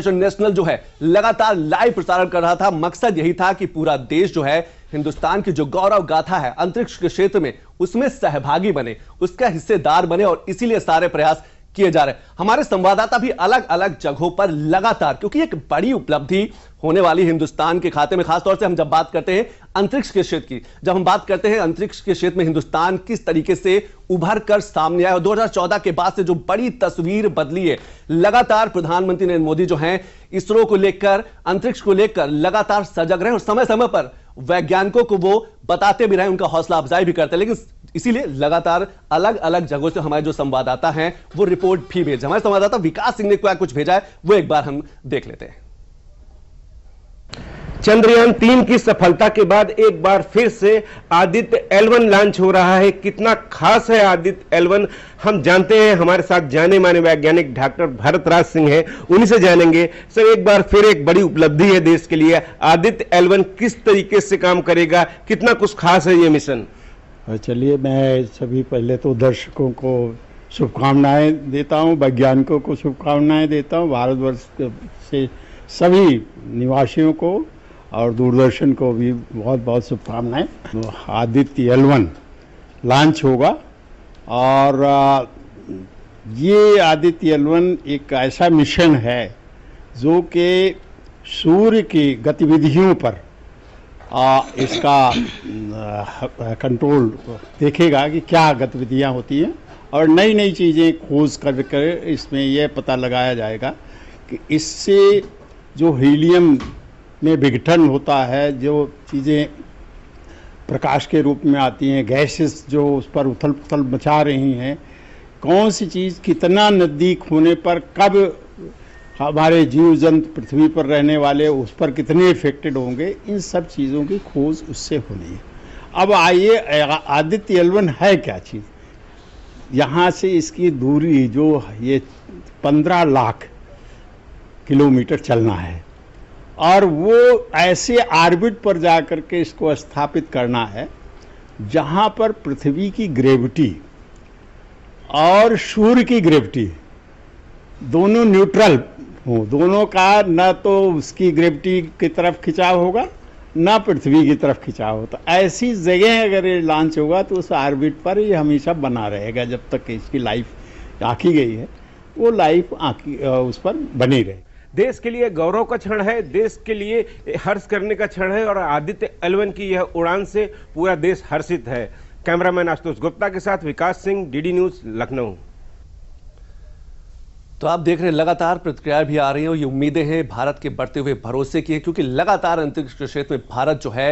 National जो है लगातार लाइव प्रसारण कर रहा था मकसद यही था कि पूरा देश जो है हिंदुस्तान की जो गौरव गाथा है अंतरिक्ष के क्षेत्र में उसमें सहभागी बने उसका हिस्सेदार बने और इसीलिए सारे प्रयास किए जा रहे हमारे संवाददाता भी अलग अलग जगहों पर लगातार क्योंकि एक बड़ी उपलब्धि होने वाली हिंदुस्तान के खाते में खासतौर से हम जब बात करते हैं अंतरिक्ष के क्षेत्र की जब हम बात करते हैं अंतरिक्ष के क्षेत्र में हिंदुस्तान किस तरीके से उभर कर सामने आया और चौदह के बाद से जो बड़ी तस्वीर बदली है लगातार प्रधानमंत्री नरेंद्र मोदी जो है इसरो को लेकर अंतरिक्ष को लेकर लगातार सजग रहे और समय समय पर वैज्ञानिकों को वो बताते भी रहे उनका हौसला अफजाई भी करते लेकिन इसीलिए लगातार अलग अलग जगहों से हमारे जो संवाददाता हैं वो रिपोर्ट भी भेज हमारे संवाददाता विकास सिंह ने क्या कुछ भेजा है वो एक बार हम देख लेते हैं चंद्रयान तीन की सफलता के बाद एक बार फिर से आदित्य एलवन लॉन्च हो रहा है कितना खास है आदित्य एलवन हम जानते हैं हमारे साथ जाने माने वैज्ञानिक डॉक्टर भरतराज सिंह हैं उन्हीं से जानेंगे सर एक बार फिर एक बड़ी उपलब्धि है देश के लिए आदित्य एलवन किस तरीके से काम करेगा कितना कुछ खास है ये मिशन और चलिए मैं सभी पहले तो दर्शकों को शुभकामनाएं देता हूं वैज्ञानिकों को शुभकामनाएं देता हूं भारतवर्ष से सभी निवासियों को और दूरदर्शन को भी बहुत बहुत शुभकामनाएं तो आदित्य एलवन लॉन्च होगा और ये आदित्य एलवन एक ऐसा मिशन है जो कि सूर्य की गतिविधियों पर आ, इसका कंट्रोल देखेगा कि क्या गतिविधियां होती हैं और नई नई चीज़ें खोज कर कर इसमें यह पता लगाया जाएगा कि इससे जो हीलियम में विघटन होता है जो चीज़ें प्रकाश के रूप में आती हैं गैसेस जो उस पर उथल पुथल मचा रही हैं कौन सी चीज़ कितना नज़दीक होने पर कब हमारे जीव जंतु पृथ्वी पर रहने वाले उस पर कितने इफेक्टेड होंगे इन सब चीज़ों की खोज उससे होनी है अब आइए आदित्य एलवन है क्या चीज़ यहाँ से इसकी दूरी जो ये पंद्रह लाख किलोमीटर चलना है और वो ऐसे आर्बिट पर जा कर के इसको स्थापित करना है जहाँ पर पृथ्वी की ग्रेविटी और सूर्य की ग्रेविटी दोनों न्यूट्रल दोनों का न तो उसकी ग्रेविटी की तरफ खिंचाव होगा ना पृथ्वी की तरफ खिंचाव होता ऐसी जगह अगर ये लॉन्च होगा तो उस आर्बिट पर ये हमेशा बना रहेगा जब तक इसकी लाइफ आंकी गई है वो लाइफ आकी उस पर बनी रहे देश के लिए गौरव का क्षण है देश के लिए हर्ष करने का क्षण है और आदित्य एलवन की यह उड़ान से पूरा देश हर्षित है कैमरामैन आशुतोष गुप्ता के साथ विकास सिंह डीडी न्यूज़ लखनऊ तो आप देख रहे हैं लगातार प्रतिक्रिया भी आ रही है और ये उम्मीदें हैं भारत के बढ़ते हुए भरोसे की है क्योंकि लगातार अंतरिक्ष के क्षेत्र में भारत जो है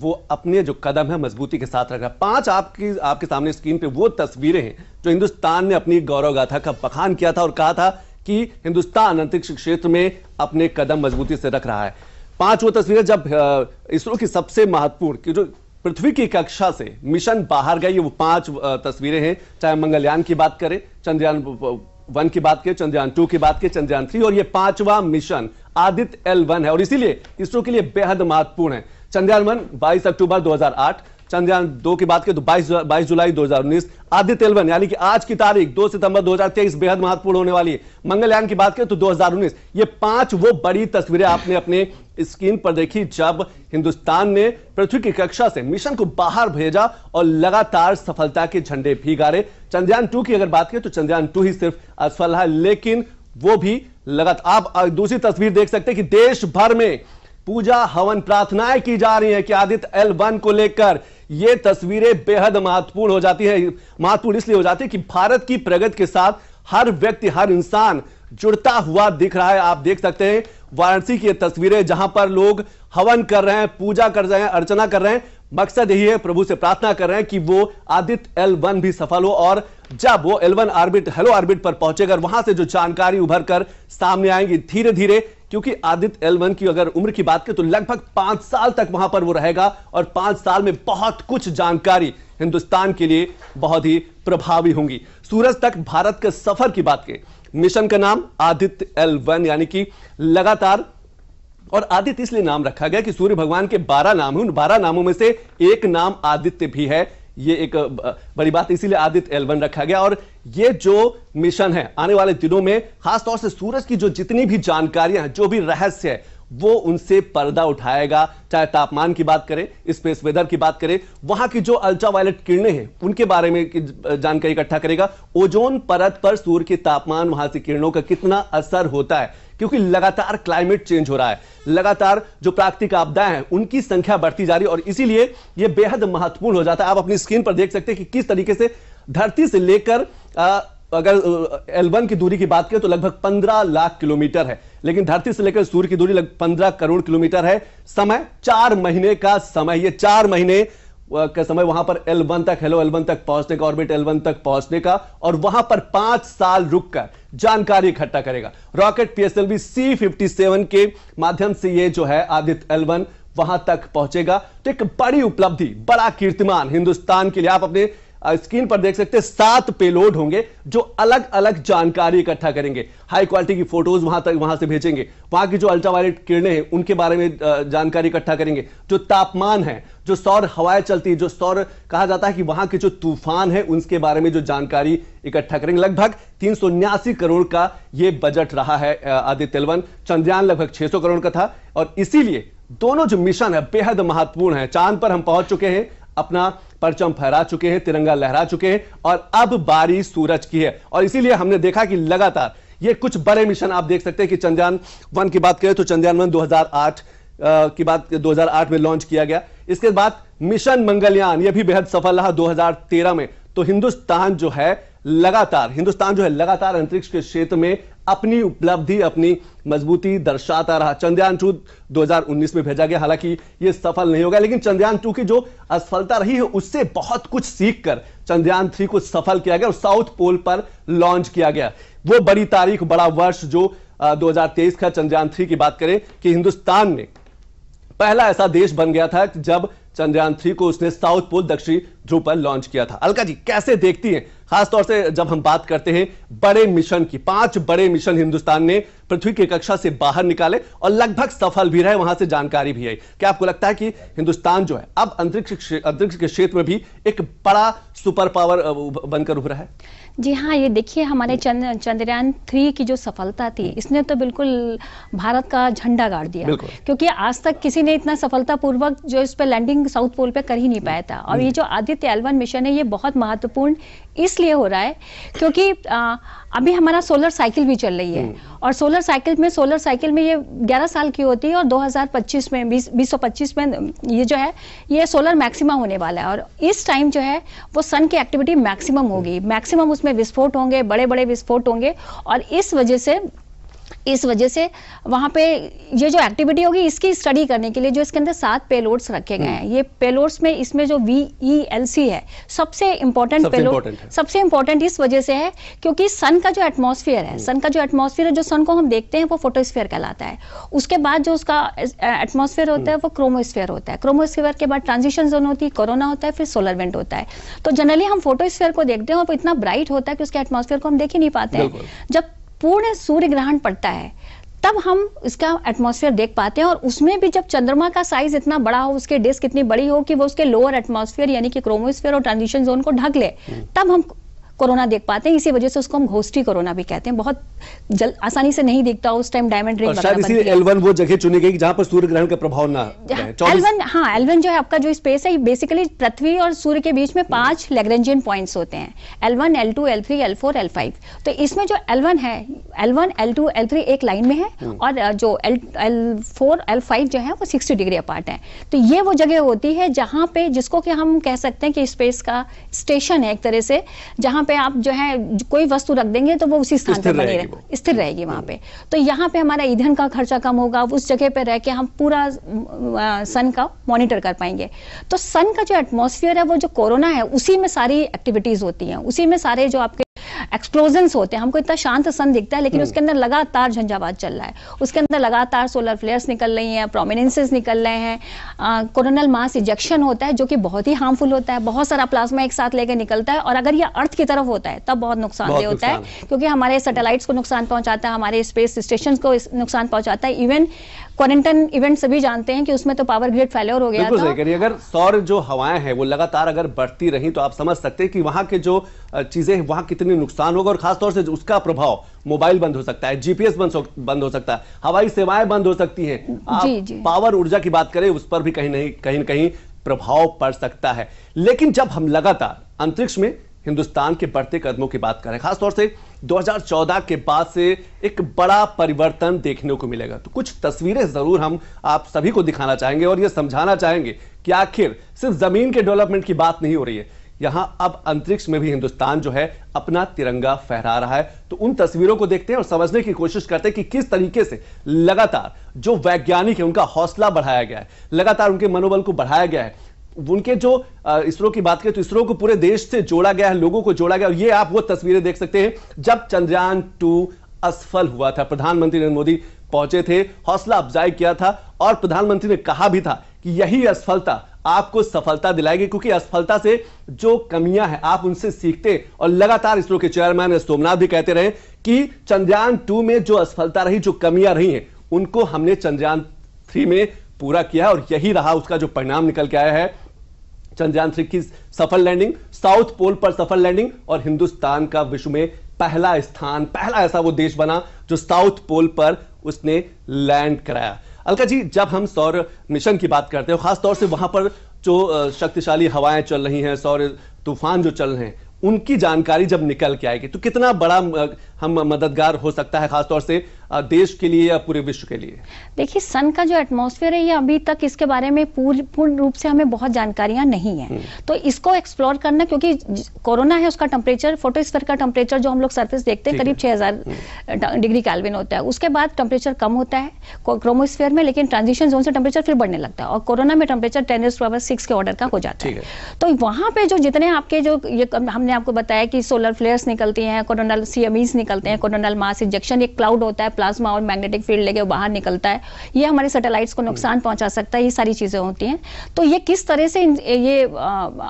वो अपने जो कदम है मजबूती के साथ रख रहा है पांच आपकी आपके सामने स्क्रीन पे वो तस्वीरें हैं जो हिंदुस्तान ने अपनी गौरव गाथा का बखान किया था और कहा था कि हिंदुस्तान अंतरिक्ष क्षेत्र में अपने कदम मजबूती से रख रहा है पांच वो तस्वीरें जब इसरो की सबसे महत्वपूर्ण की जो पृथ्वी की कक्षा से मिशन बाहर गई वो पांच तस्वीरें हैं चाहे मंगलयान की बात करें चंद्रयान वन की बात की चंद्रयान टू की बात की चंद्रयान थ्री और ये पांचवा मिशन आदित्य एल वन है और इसीलिए इसरो के लिए बेहद महत्वपूर्ण है चंद्रयान वन बाईस अक्टूबर 2008 चंद्रयान दो की बात करें तो बाईस बाईस जुलाई 2019 आदित्य एलवन यानी कि आज की तारीख 2 सितंबर 2023 बेहद महत्वपूर्ण होने वाली है मंगलयान की बात करें तो 2019 ये पांच वो बड़ी तस्वीरें आपने अपने स्क्रीन पर देखी जब हिंदुस्तान ने पृथ्वी की कक्षा से मिशन को बाहर भेजा और लगातार सफलता के झंडे भी गाड़े चंद्रयान टू की अगर बात करें तो चंद्रयान टू ही सिर्फ असफल है लेकिन वो भी लगातार आप दूसरी तस्वीर देख सकते हैं कि देश भर में पूजा हवन प्रार्थनाएं की जा रही है कि आदित्य एल वन को लेकर ये तस्वीरें बेहद महत्वपूर्ण हो जाती है महत्वपूर्ण इसलिए हो जाती है कि भारत की प्रगति के साथ हर व्यक्ति हर इंसान जुड़ता हुआ दिख रहा है आप देख सकते हैं वाराणसी की तस्वीरें जहां पर लोग हवन कर रहे हैं पूजा कर रहे हैं अर्चना कर रहे हैं मकसद यही है प्रभु से प्रार्थना कर रहे हैं कि वो आदित्य एल वन भी सफल हो और जब वो L one orbit halo orbit पर पहुंचेगा वहां से जो जानकारी उभर कर सामने आएंगी धीरे धीरे क्योंकि आदित्य एलवन की अगर उम्र की बात करें तो लगभग पांच साल तक वहां पर वो रहेगा और पांच साल में बहुत कुछ जानकारी हिंदुस्तान के लिए बहुत ही प्रभावी होंगी सूरज तक भारत के सफर की बात करें मिशन का नाम आदित्य एल वन यानी कि लगातार और आदित्य इसलिए नाम रखा गया कि सूर्य भगवान के बारह नाम हैं उन बारह नामों में से एक नाम आदित्य भी है ये एक बड़ी बात इसीलिए आदित्य एलवन रखा गया और ये जो मिशन है आने वाले दिनों में खासतौर से सूरज की जो जितनी भी जानकारियां हैं जो भी रहस्य है वो उनसे पर्दा उठाएगा चाहे तापमान की बात करें स्पेस वेदर की बात करें वहां की जो अल्ट्रावायलेट किरणें हैं उनके बारे में जानकारी इकट्ठा करेगा ओजोन परत पर सूर्य के तापमान वहां से किरणों का कितना असर होता है क्योंकि लगातार क्लाइमेट चेंज हो रहा है लगातार जो प्राकृतिक आपदाएं हैं उनकी संख्या बढ़ती जा रही है और इसीलिए यह बेहद महत्वपूर्ण हो जाता है आप अपनी स्क्रीन पर देख सकते हैं कि किस तरीके से धरती से लेकर अगर एलवन की दूरी की बात करें तो लगभग पंद्रह लाख किलोमीटर है लेकिन धरती से लेकर सूर्य की दूरी लगभग पंद्रह करोड़ किलोमीटर है समय चार महीने का समय ये चार महीने का समय वहां पर एल वन तक हेलो एलवन तक पहुंचने का ऑर्बिट एलवन तक पहुंचने का और वहां पर पांच साल रुककर जानकारी इकट्ठा करेगा rocket PSLV C fifty seven के माध्यम से ये जो है आदित्य एलवन वहां तक पहुंचेगा तो एक बड़ी उपलब्धि बड़ा कीर्तिमान हिंदुस्तान के लिए आप अपने स्क्रीन पर देख सकते हैं सात पेलोड होंगे जो अलग अलग जानकारी इकट्ठा करेंगे हाई क्वालिटी की फोटोज वहां तक वहां से भेजेंगे वहां की जो अल्ट्रावायलेट किरणें हैं उनके बारे में जानकारी इकट्ठा करेंगे जो तापमान है जो सौर हवाएं चलती है जो सौर कहा जाता है कि वहां के जो तूफान है उनके बारे में जो जानकारी इकट्ठा करेंगे लगभग तीन करोड़ का ये बजट रहा है आदित्यलवन चंद्रयान लगभग छह करोड़ का था और इसीलिए दोनों जो मिशन है बेहद महत्वपूर्ण है चांद पर हम पहुंच चुके हैं अपना परचम फहरा चुके हैं तिरंगा लहरा चुके हैं और अब बारी सूरज की है और इसीलिए हमने देखा कि लगातार ये कुछ बड़े मिशन आप देख सकते हैं कि चंद्रयान वन की बात करें तो चंद्रयान वन 2008 की बात 2008 में लॉन्च किया गया इसके बाद मिशन मंगलयान यह भी बेहद सफल रहा 2013 में तो हिंदुस्तान जो है लगातार हिंदुस्तान जो है लगातार अंतरिक्ष के क्षेत्र में अपनी उपलब्धि अपनी मजबूती दर्शाता रहा चंद्रयान टू 2019 में भेजा गया हालांकि यह सफल नहीं होगा लेकिन चंद्रयान टू की जो असफलता रही है उससे बहुत कुछ सीखकर चंद्रयान थ्री को सफल किया गया और साउथ पोल पर लॉन्च किया गया वो बड़ी तारीख बड़ा वर्ष जो दो का चंद्रयान थ्री की बात करें कि हिंदुस्तान में पहला ऐसा देश बन गया था जब चंद्रयान थ्री को उसने साउथ पोल दक्षिणी ध्रुव पर लॉन्च किया था अलका जी कैसे देखती हैं खासतौर से जब हम बात करते हैं बड़े मिशन की पांच बड़े मिशन हिंदुस्तान ने पृथ्वी की कक्षा से बाहर निकाले और लगभग सफल भी रहे वहां से जानकारी भी आई क्या आपको लगता है कि हिंदुस्तान जो है अब अंतरिक्ष अंतरिक्ष के क्षेत्र में भी एक बड़ा सुपर पावर बनकर उभरा है जी हाँ ये देखिए हमारे चंद्र चंद्रयान थ्री की जो सफलता थी इसने तो बिल्कुल भारत का झंडा गाड़ दिया क्योंकि आज तक किसी ने इतना सफलता पूर्वक जो इस पर लैंडिंग साउथ पोल पे कर ही नहीं पाया था और ये जो आदित्य एलवन मिशन है ये बहुत महत्वपूर्ण इसलिए हो रहा है क्योंकि आ, अभी हमारा सोलर साइकिल भी चल रही है हम्म। और सोलर साइकिल में सोलर साइकिल में ये 11 साल की होती है और 2025 में बीस में ये जो है ये सोलर मैक्सिमम होने वाला है और इस टाइम जो है वो सन की एक्टिविटी मैक्सिमम होगी मैक्सिमम उसमें विस्फोट होंगे बड़े बड़े विस्फोट होंगे और इस वजह से इस वजह से वहाँ पे ये जो एक्टिविटी होगी इसकी स्टडी करने के लिए जो इसके अंदर सात पेलोड्स रखे गए हैं हम्म। ये पेलोड्स में इसमें जो वी ई एल सी है सबसे इम्पोर्टेंट पेलोड सबसे इम्पोर्टेंट इस वजह से है क्योंकि सन का जो एटमॉस्फेयर है सन हम्म। का जो एटमॉस्फेयर है जो सन को हम देखते हैं वो फोटोस्फेयर कहलाता है उसके बाद जो उसका एटमोसफेयर होता है हम्म। वो क्रोमोस्फेयर होता है क्रोमोस्फेयर के बाद ट्रांजिशन जोन होती है कोरोना होता है फिर सोलर वेंट होता है तो जनरली हम फोटोस्फेयर को देखते हैं और वो इतना ब्राइट होता है कि उसके एटमोसफेयर को हम देख ही नहीं पाते हैं जब पूर्ण सूर्य ग्रहण पड़ता है तब हम इसका एटमॉस्फेयर देख पाते हैं और उसमें भी जब चंद्रमा का साइज इतना बड़ा हो उसके डिस्क इतनी बड़ी हो कि वो उसके लोअर एटमॉस्फेयर यानी कि क्रोमोस्फेयर और ट्रांजिशन जोन को ढक ले हम्म। तब हम कोरोना देख पाते हैं इसी वजह से उसको हम घोस्टी कोरोना भी कहते हैं बहुत जल्द आसानी से नहीं दिखता उस टाइम डायमंड एलवन वो जगह चुनी गई जहां पर सूर्य ग्रहण का प्रभाव ना एलवन हाँ एलवन जो है आपका जो स्पेस है बेसिकली पृथ्वी और सूर्य के बीच में हम्म। पांच लेग्रेंजियन पॉइंट होते हैं L one L two L three L four L five तो इसमें जो एलवन है L one L two L three एक लाइन में है हम्म। और जो L L four L five जो है वो सिक्सटी डिग्री अपार्ट है तो ये वो जगह होती है जहां पे जिसको कि हम कह सकते हैं कि स्पेस का स्टेशन है एक तरह से जहां पे आप जो है कोई वस्तु रख देंगे तो वो उसी स्थान पर बनी रहे स्थिर रहेगी वहां पे तो यहाँ पे हमारा ईंधन का खर्चा कम होगा उस जगह पे रह के हम पूरा सन का मॉनिटर कर पाएंगे तो सन का जो एटमोसफियर है वो जो कोरोना है उसी में सारी एक्टिविटीज होती है उसी में सारे जो आपके एक्सप्लोजन्स होते हैं हमको इतना शांत सन दिखता है लेकिन हम्म। उसके अंदर लगातार झंझावात चल रहा है उसके अंदर लगातार सोलर फ्लेयर्स निकल रही हैं प्रोमिनेंसेज निकल रहे हैं कोरोनल मास इजेक्शन होता है जो कि बहुत ही हार्मफुल होता है बहुत सारा प्लाज्मा एक साथ लेकर निकलता है और अगर ये अर्थ की तरफ होता है तब बहुत नुकसानदेह होता है क्योंकि हमारे सेटेलाइट्स को नुकसान पहुंचाता है हमारे स्पेस स्टेशन को नुकसान पहुंचाता है इवन क्वारंटाइन इवेंट सभी जानते हैं कि उसमें तो पावर ग्रिड फेल्योर हो गया बिल्कुल सही अगर सौर जो हवाएं हैं वो लगातार अगर बढ़ती रही तो आप समझ सकते हैं कि वहां के जो चीजें हैं वहां कितने नुकसान होगा और खासतौर से उसका प्रभाव मोबाइल बंद हो सकता है जीपीएस बंद हो सकता है हवाई सेवाएं बंद हो सकती है जी, जी. पावर ऊर्जा की बात करें उस पर भी कहीं नहीं कहीं कहीं प्रभाव पड़ सकता है लेकिन जब हम लगातार अंतरिक्ष में हिंदुस्तान के बढ़ते कदमों की बात करें खासतौर से 2014 के बाद से एक बड़ा परिवर्तन देखने को मिलेगा तो कुछ तस्वीरें जरूर हम आप सभी को दिखाना चाहेंगे और यह समझाना चाहेंगे कि आखिर सिर्फ जमीन के डेवलपमेंट की बात नहीं हो रही है यहां अब अंतरिक्ष में भी हिंदुस्तान जो है अपना तिरंगा फहरा रहा है तो उन तस्वीरों को देखते हैं और समझने की कोशिश करते हैं कि किस तरीके से लगातार जो वैज्ञानिक है उनका हौसला बढ़ाया गया है लगातार उनके मनोबल को बढ़ाया गया है उनके जो इसरो की बात करें तो इसरो को पूरे देश से जोड़ा गया है लोगों को जोड़ा गया और ये आप वो तस्वीरें देख सकते हैं जब चंद्रयान टू असफल हुआ था प्रधानमंत्री नरेंद्र मोदी पहुंचे थे हौसला अफजाई किया था और प्रधानमंत्री ने कहा भी था कि यही असफलता आपको सफलता दिलाएगी क्योंकि असफलता से जो कमियां हैं आप उनसे सीखते और लगातार इसरो के चेयरमैन सोमनाथ भी कहते रहे कि चंद्रयान टू में जो असफलता रही जो कमियां रही हैं उनको हमने चंद्रयान थ्री में पूरा किया और यही रहा उसका जो परिणाम निकल के आया है चंद्रयान थ्री की सफल लैंडिंग साउथ पोल पर सफल लैंडिंग और हिंदुस्तान का विश्व में पहला स्थान पहला ऐसा वो देश बना जो साउथ पोल पर उसने लैंड कराया अलका जी जब हम सौर मिशन की बात करते हैं खासतौर से वहां पर जो शक्तिशाली हवाएं चल रही हैं सौर तूफान जो चल रहे हैं उनकी जानकारी जब निकल के आएगी तो कितना बड़ा हम मददगार हो सकता है खासतौर से देश के लिए या पूरे विश्व के लिए देखिए सन का जो एटमॉस्फेयर है ये अभी तक इसके बारे में पूर्ण रूप से हमें बहुत जानकारियां नहीं है हम्म। तो इसको एक्सप्लोर करना क्योंकि कोरोना है उसका टेम्परेचर फोटोस्फेयर का टेम्परेचर जो हम लोग सर्फेस देखते हैं करीब छह हम्म। डिग्री कैलविन होता है उसके बाद टेम्परेचर कम होता है क्रोमोस्फेयर में लेकिन ट्रांजिशन जोन से टेम्परेचर फिर बढ़ने लगता है और कोरोना में temperature ten's power six के ऑर्डर का हो जाता है तो वहां पे जो जितने आपके जो ये हमने आपको बताया कि सोलर फ्लेयर्स निकलती हैं कोरोनल सीएमईज निकलते हैं कोरोनल मास इंजेक्शन एक क्लाउड होता है प्लाज्मा और मैग्नेटिक फील्ड लेके बाहर निकलता है ये हमारे सैटेलाइट्स को नुकसान हम्म। पहुंचा सकता है ये सारी चीज़ें होती हैं तो ये किस तरह से ये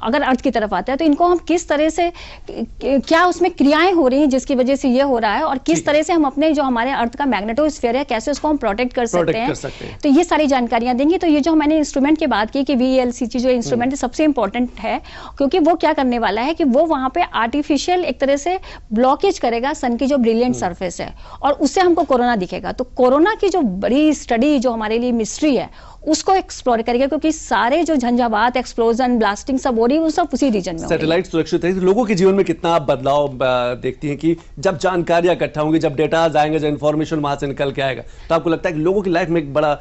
अगर अर्थ की तरफ आता है तो इनको हम किस तरह से क्या उसमें क्रियाएं हो रही हैं जिसकी वजह से ये हो रहा है और किस तरह से हम अपने जो हमारे अर्थ का मैग्नेटोस्फेयर है कैसे उसको हम प्रोटेक्ट कर सकते हैं तो ये सारी जानकारियां देंगे तो ये जो मैंने इंस्ट्रूमेंट की बात की कि वी e जो इंस्ट्रूमेंट हम्म। है सबसे इंपॉर्टेंट है क्योंकि वो क्या करने वाला है कि वो वहां पे आर्टिफिशियल एक तरह से ब्लॉकेज करेगा सन की जो ब्रिलियंट हम्म। सरफेस है और उससे हमको कोरोना दिखेगा तो कोरोना की जो बड़ी स्टडी जो हमारे लिए मिस्ट्री है उसको एक्सप्लोर करेगा क्योंकि सारे जो झंझावात एक्सप्लोजन ब्लास्टिंग सब हो रही है सब उसी रीजन में सैटेलाइट सुरक्षित है लोगों के जीवन में कितना आप बदलाव देखती हैं कि जब जानकारियां इकट्ठा होंगी जब डेटा आएंगे जब इन्फॉर्मेशन वहां से निकल के आएगा तो आपको लगता है कि लोगों की लाइफ में एक बड़ा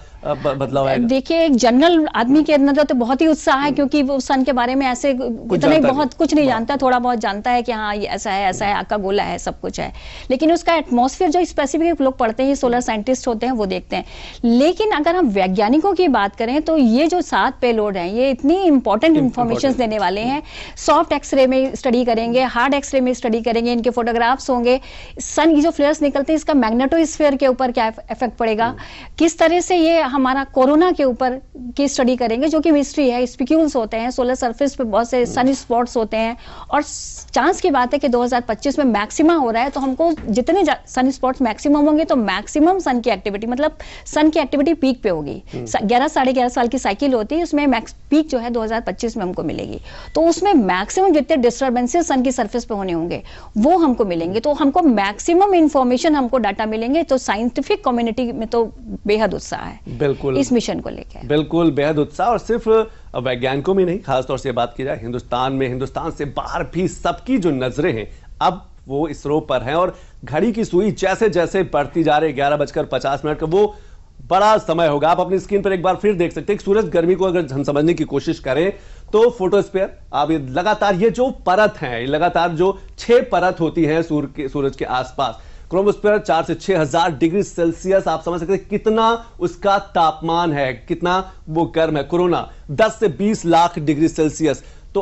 बदलाव आएगा देखिए एक जनरल आदमी के अंदर तो बहुत ही उत्साह है हम्म। क्योंकि वो सन के बारे में ऐसे इतने बहुत कुछ नहीं हाँ। जानता थोड़ा बहुत जानता है कि हाँ ये ऐसा है ऐसा है आका गोला है सब कुछ है लेकिन उसका एटमोसफियर जो स्पेसिफिक लोग पढ़ते हैं सोलर साइंटिस्ट होते हैं वो देखते हैं लेकिन अगर हम वैज्ञानिकों की की बात करें तो ये जो सात पे लोड हैं ये इतनी इंपॉर्टेंट इंफॉर्मेशन देने वाले हैं सॉफ्ट एक्सरे में स्टडी करेंगे हार्ड एक्सरे में स्टडी करेंगे इनके फोटोग्राफ्स होंगे सन की जो फ्लेयर्स निकलते हैं इसका मैग्नेटोस्फेयर के ऊपर क्या इफेक्ट पड़ेगा hmm. किस तरह से ये हमारा कोरोना के ऊपर की स्टडी करेंगे जो कि मिस्ट्री है स्पिक्यूल्स होते हैं सोलर सर्फिस पे बहुत से सन स्पॉट्स होते हैं और चांस की बात है कि 2025 में मैक्सिमा हो रहा है तो हमको जितने सन स्पॉट्स मैक्सिमम होंगे तो मैक्सिमम सन की एक्टिविटी मतलब सन की एक्टिविटी पीक पे होगी hmm. ग्यारह साढ़े ग्यारह साल की साइकिल होती है उसमें मैक्स पीक जो है 2025 में हमको मिलेगी तो उसमें मैक्सिमम जितने डिस्टर्बेंसेस सन की सरफेस पे होने होंगे वो हमको मिलेंगे तो हमको मैक्सिमम इन्फॉर्मेशन हमको डाटा मिलेंगे तो साइंटिफिक कम्युनिटी में तो बेहद उत्साह है बिल्कुल इस मिशन को लेकर बिल्कुल बेहद उत्साह और सिर्फ वैज्ञानिकों में नहीं खासतौर से बात की जाए हिंदुस्तान में हिंदुस्तान से बाहर भी सबकी जो नजरें हैं अब वो इसरो पर हैं और घड़ी की सुई जैसे जैसे बढ़ती जा रही है ग्यारह बजकर पचास मिनट का वो बड़ा समय होगा आप अपनी स्क्रीन पर एक बार फिर देख सकते हैं सूरज गर्मी को अगर हम समझने की कोशिश करें तो फोटोस्पेयर आप ये लगातार ये जो परत है लगातार जो छह परत होती है सूर के, सूरज के आसपास क्रोमोस्पेयर चार से छह हजार डिग्री सेल्सियस आप समझ सकते हैं कितना उसका तापमान है कितना वो गर्म है कोरोना दस से बीस लाख डिग्री सेल्सियस तो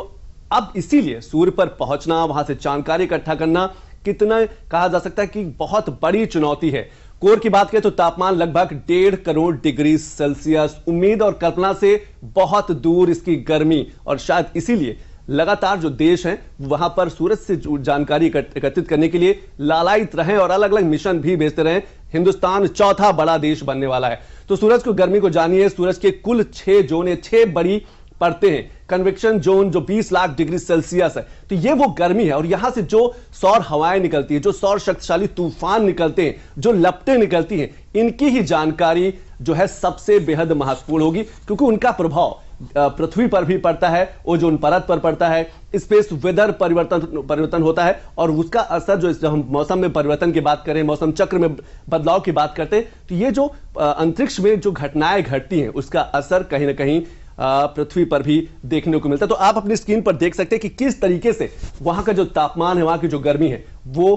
अब इसीलिए सूर्य पर पहुंचना वहां से जानकारी इकट्ठा करना कितना कहा जा सकता है कि बहुत बड़ी चुनौती है कोर की बात करें तो तापमान लगभग डेढ़ करोड़ डिग्री सेल्सियस उम्मीद और कल्पना से बहुत दूर इसकी गर्मी और शायद इसीलिए लगातार जो देश हैं वहां पर सूरज से जानकारी एकत्रित करने के लिए लालायित रहे और अलग अलग मिशन भी भेजते रहे हिंदुस्तान चौथा बड़ा देश बनने वाला है तो सूरज को गर्मी को जानिए सूरज के कुल छह जोन छह बड़ी पड़ते हैं कन्वेक्शन जोन जो 20 लाख डिग्री सेल्सियस है तो ये वो गर्मी है और यहां से जो सौर हवाएं निकलती है जो सौर शक्तिशाली तूफान निकलते हैं जो लपटें निकलती हैं इनकी ही जानकारी जो है सबसे बेहद महत्वपूर्ण होगी क्योंकि उनका प्रभाव पृथ्वी पर भी पड़ता है वो उन परत पर पड़ता है स्पेस वेदर परिवर्तन परिवर्तन होता है और उसका असर जो हम मौसम में परिवर्तन की बात करें मौसम चक्र में बदलाव की बात करते हैं तो ये जो अंतरिक्ष में जो घटनाएं घटती हैं उसका असर कहीं ना कहीं पृथ्वी पर भी देखने को मिलता है तो आप अपनी स्क्रीन पर देख सकते हैं कि किस तरीके से वहां का जो तापमान है वहां की जो गर्मी है वो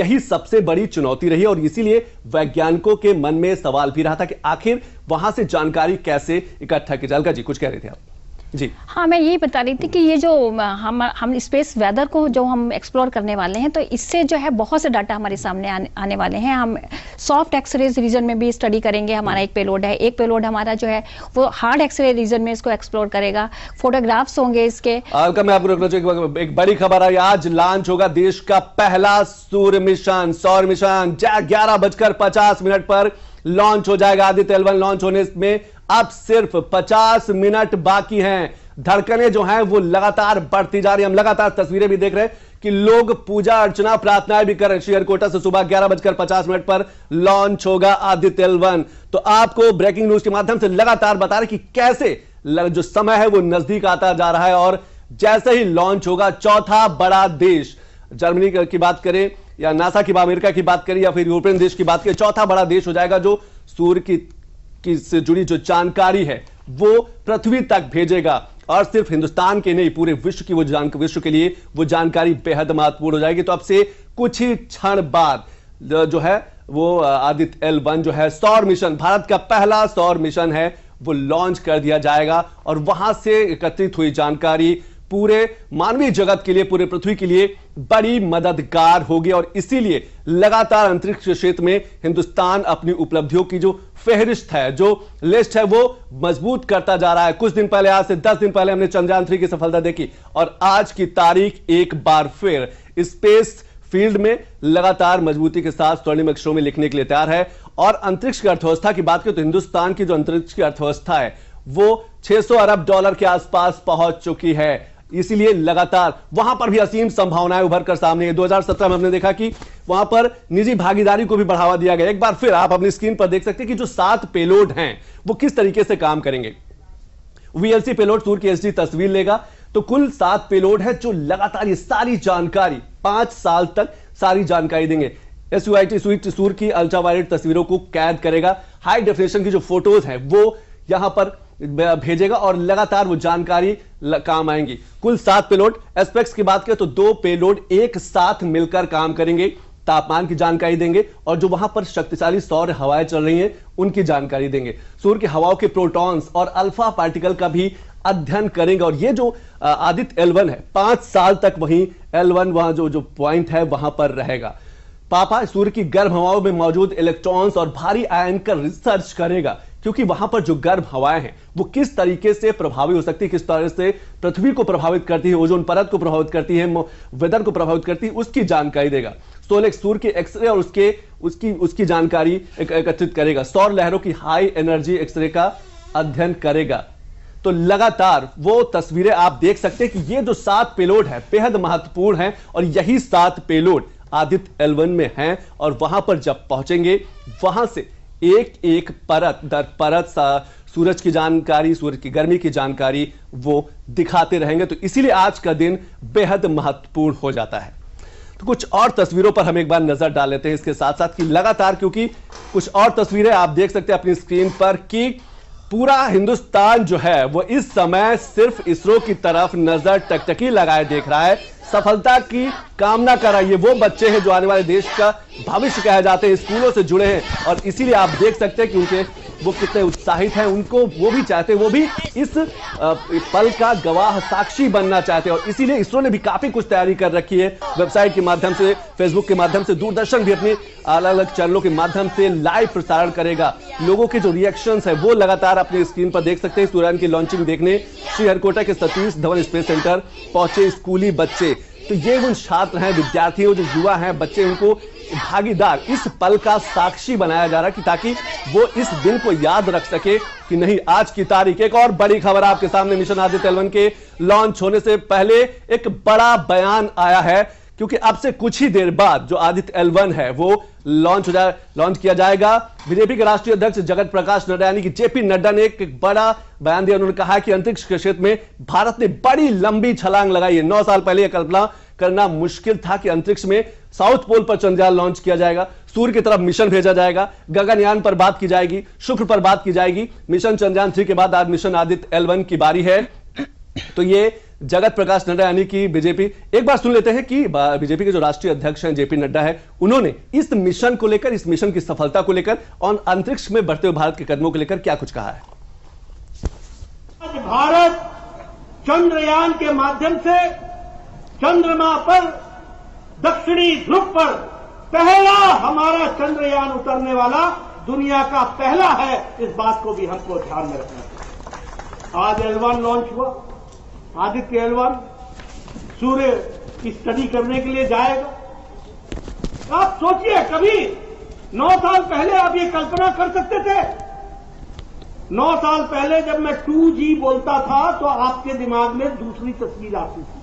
यही सबसे बड़ी चुनौती रही और इसीलिए वैज्ञानिकों के मन में सवाल भी रहा था कि आखिर वहां से जानकारी कैसे इकट्ठा की जाएगा जी कुछ कह रहे थे आप जी हाँ मैं यही बता रही थी कि ये जो हम हम स्पेस वेदर को जो हम एक्सप्लोर करने वाले हैं तो इससे जो है बहुत से डाटा हमारे सामने आने, आने वाले हैं हम सॉफ्ट एक्सरेज रीजन में भी स्टडी करेंगे हमारा एक पेलोड है एक पेलोड हमारा जो है वो हार्ड एक्सरे रीजन में इसको एक्सप्लोर करेगा फोटोग्राफ्स होंगे इसके आपका मैं आपको रखना चाहिए एक बड़ी खबर आई आज लॉन्च होगा देश का पहला सूर्य मिशन सौर मिशन ग्यारह बजकर पचास मिनट पर लॉन्च हो जाएगा आदित्य एलवन लॉन्च होने में अब सिर्फ 50 मिनट बाकी हैं धड़कने जो हैं वो लगातार बढ़ती जा रही हम लगातार तस्वीरें भी देख रहे हैं कि लोग पूजा अर्चना प्रार्थनाएं भी कर रहे हैं कोटा से सुबह ग्यारह बजकर पचास मिनट पर लॉन्च होगा आदित्य वन तो आपको ब्रेकिंग न्यूज के माध्यम से लगातार बता रहे कि कैसे जो समय है वो नजदीक आता जा रहा है और जैसे ही लॉन्च होगा चौथा बड़ा देश जर्मनी की बात करें या नासा की अमेरिका की बात करें या फिर यूरोपियन देश की बात करें चौथा बड़ा देश हो जाएगा जो सूर्य की की से जुड़ी जो जानकारी है वो पृथ्वी तक भेजेगा और सिर्फ हिंदुस्तान के नहीं पूरे विश्व की वो जान विश्व के लिए वो जानकारी बेहद महत्वपूर्ण हो जाएगी तो अब से कुछ ही क्षण बाद जो है वो आदित्य एल वन जो है सौर मिशन भारत का पहला सौर मिशन है वो लॉन्च कर दिया जाएगा और वहां से एकत्रित हुई जानकारी पूरे मानवीय जगत के लिए पूरे पृथ्वी के लिए बड़ी मददगार होगी और इसीलिए लगातार अंतरिक्ष क्षेत्र में हिंदुस्तान अपनी उपलब्धियों की जो फेहरिस्त है जो लिस्ट है वो मजबूत करता जा रहा है कुछ दिन पहले आज से दस दिन पहले हमने चंद्रयान थ्री की सफलता देखी और आज की तारीख एक बार फिर स्पेस फील्ड में लगातार मजबूती के साथ स्वर्णिम अक्षरों में लिखने के लिए तैयार है और अंतरिक्ष की अर्थव्यवस्था की बात करें तो हिंदुस्तान की जो अंतरिक्ष की अर्थव्यवस्था है वो 600 अरब डॉलर के आसपास पहुंच चुकी है इसीलिए लगातार वहां पर भी असीम संभावनाएं उभर कर सामने दो हजार में हमने देखा कि वहां पर निजी भागीदारी को भी बढ़ावा दिया गया एक बार फिर आप अपनी स्क्रीन पर देख सकते हैं कि जो सात पेलोड हैं वो किस तरीके से काम करेंगे वीएलसी पेलोड सूर की एसडी तस्वीर लेगा तो कुल सात पेलोड है जो लगातार ये सारी जानकारी पांच साल तक सारी जानकारी देंगे एस स्वीट सूर की अल्ट्रावायलेट तस्वीरों को कैद करेगा हाई डेफिनेशन की जो फोटोज हैं वो यहां पर भेजेगा और लगातार वो जानकारी काम आएंगी कुल सात पेलोड एस्पेक्ट की बात करें तो दो पेलोड एक साथ मिलकर काम करेंगे तापमान की जानकारी देंगे और जो वहां पर शक्तिशाली सौर हवाएं चल रही हैं उनकी जानकारी देंगे सूर्य की हवाओं के प्रोटॉन्स और अल्फा पार्टिकल का भी अध्ययन करेंगे और ये जो आदित्य एलवन है पांच साल तक वहीं एलवन वहां जो जो पॉइंट है वहां पर रहेगा पापा सूर्य की गर्म हवाओं में मौजूद इलेक्ट्रॉन्स और भारी आयन का रिसर्च करेगा क्योंकि वहां पर जो गर्म हवाएं हैं वो किस तरीके से प्रभावी हो सकती है किस तरह से पृथ्वी को प्रभावित करती है ओजोन परत को प्रभावित करती है वेदर को प्रभावित करती है उसकी जानकारी देगा सोलेक सूर्य के एक्सरे और उसके उसकी उसकी जानकारी एकत्रित करेगा सौर लहरों की हाई एनर्जी एक्सरे का अध्ययन करेगा तो लगातार वो तस्वीरें आप देख सकते हैं कि ये जो सात पेलोड है बेहद महत्वपूर्ण है और यही सात पेलोड आदित्य एलवन में हैं और वहां पर जब पहुंचेंगे वहां से एक एक परत दर परत सा सूरज की जानकारी सूरज की गर्मी की जानकारी वो दिखाते रहेंगे तो इसीलिए आज का दिन बेहद महत्वपूर्ण हो जाता है तो कुछ और तस्वीरों पर हम एक बार नजर डाल लेते हैं इसके साथ साथ कि लगातार क्योंकि कुछ और तस्वीरें आप देख सकते हैं अपनी स्क्रीन पर कि पूरा हिंदुस्तान जो है वो इस समय सिर्फ इसरो की तरफ नजर टकटकी लगाए देख रहा है सफलता की कामना कर रही है वो बच्चे हैं जो आने वाले देश का भविष्य कहे जाते हैं स्कूलों से जुड़े हैं और इसीलिए आप देख सकते हैं कि उनके वो कितने उत्साहित हैं उनको वो भी चाहते वो भी इस पल का गवाह साक्षी बनना चाहते हैं और इसीलिए इसरो ने भी काफ़ी कुछ तैयारी कर रखी है वेबसाइट के माध्यम से फेसबुक के माध्यम से दूरदर्शन भी अपने अलग अलग चैनलों के माध्यम से लाइव प्रसारण करेगा लोगों के जो रिएक्शन है वो लगातार अपने स्क्रीन पर देख सकते हैं इस की लॉन्चिंग देखने श्रीहरकोटा के सतीश धवन स्पेस सेंटर पहुंचे स्कूली बच्चे तो ये उन छात्र हैं विद्यार्थी जो युवा हैं बच्चे उनको भागीदार इस पल का साक्षी बनाया जा रहा कि ताकि वो इस दिन को याद रख सके कि नहीं आज की तारीख एक और बड़ी खबर आपके सामने मिशन आदित्य एलवन के लॉन्च होने से पहले एक बड़ा बयान आया है क्योंकि अब से कुछ ही देर बाद जो आदित्य एलवन है वो लॉन्च हो जाए लॉन्च किया जाएगा बीजेपी के राष्ट्रीय अध्यक्ष जगत प्रकाश नड्डा यानी कि जेपी नड्डा ने एक, एक बड़ा बयान दिया उन्होंने कहा कि अंतरिक्ष के क्षेत्र में भारत ने बड़ी लंबी छलांग लगाई है नौ साल पहले यह कल्पना करना मुश्किल था कि अंतरिक्ष में साउथ पोल पर चंद्रयान लॉन्च किया जाएगा सूर्य की तरफ मिशन भेजा जाएगा गगनयान पर बात की जाएगी शुक्र पर बात की जाएगी मिशन चंद्रयान थ्री के बाद आज मिशन आदित्य एल की बारी है तो ये जगत प्रकाश नड्डा यानी कि बीजेपी एक बार सुन लेते हैं कि बीजेपी के जो राष्ट्रीय अध्यक्ष हैं जेपी नड्डा है उन्होंने इस मिशन को लेकर इस मिशन की सफलता को लेकर और अंतरिक्ष में बढ़ते हुए भारत के कदमों को लेकर क्या कुछ कहा है भारत चंद्रयान के माध्यम से चंद्रमा पर दक्षिणी ध्रुव पर पहला हमारा चंद्रयान उतरने वाला दुनिया का पहला है इस बात को भी हमको ध्यान में रखना चाहिए आज एलवन लॉन्च हुआ आदित्य एलवन सूर्य की स्टडी करने के लिए जाएगा आप सोचिए कभी नौ साल पहले आप ये कल्पना कर सकते थे नौ साल पहले जब मैं टू जी बोलता था तो आपके दिमाग में दूसरी तस्वीर आती थी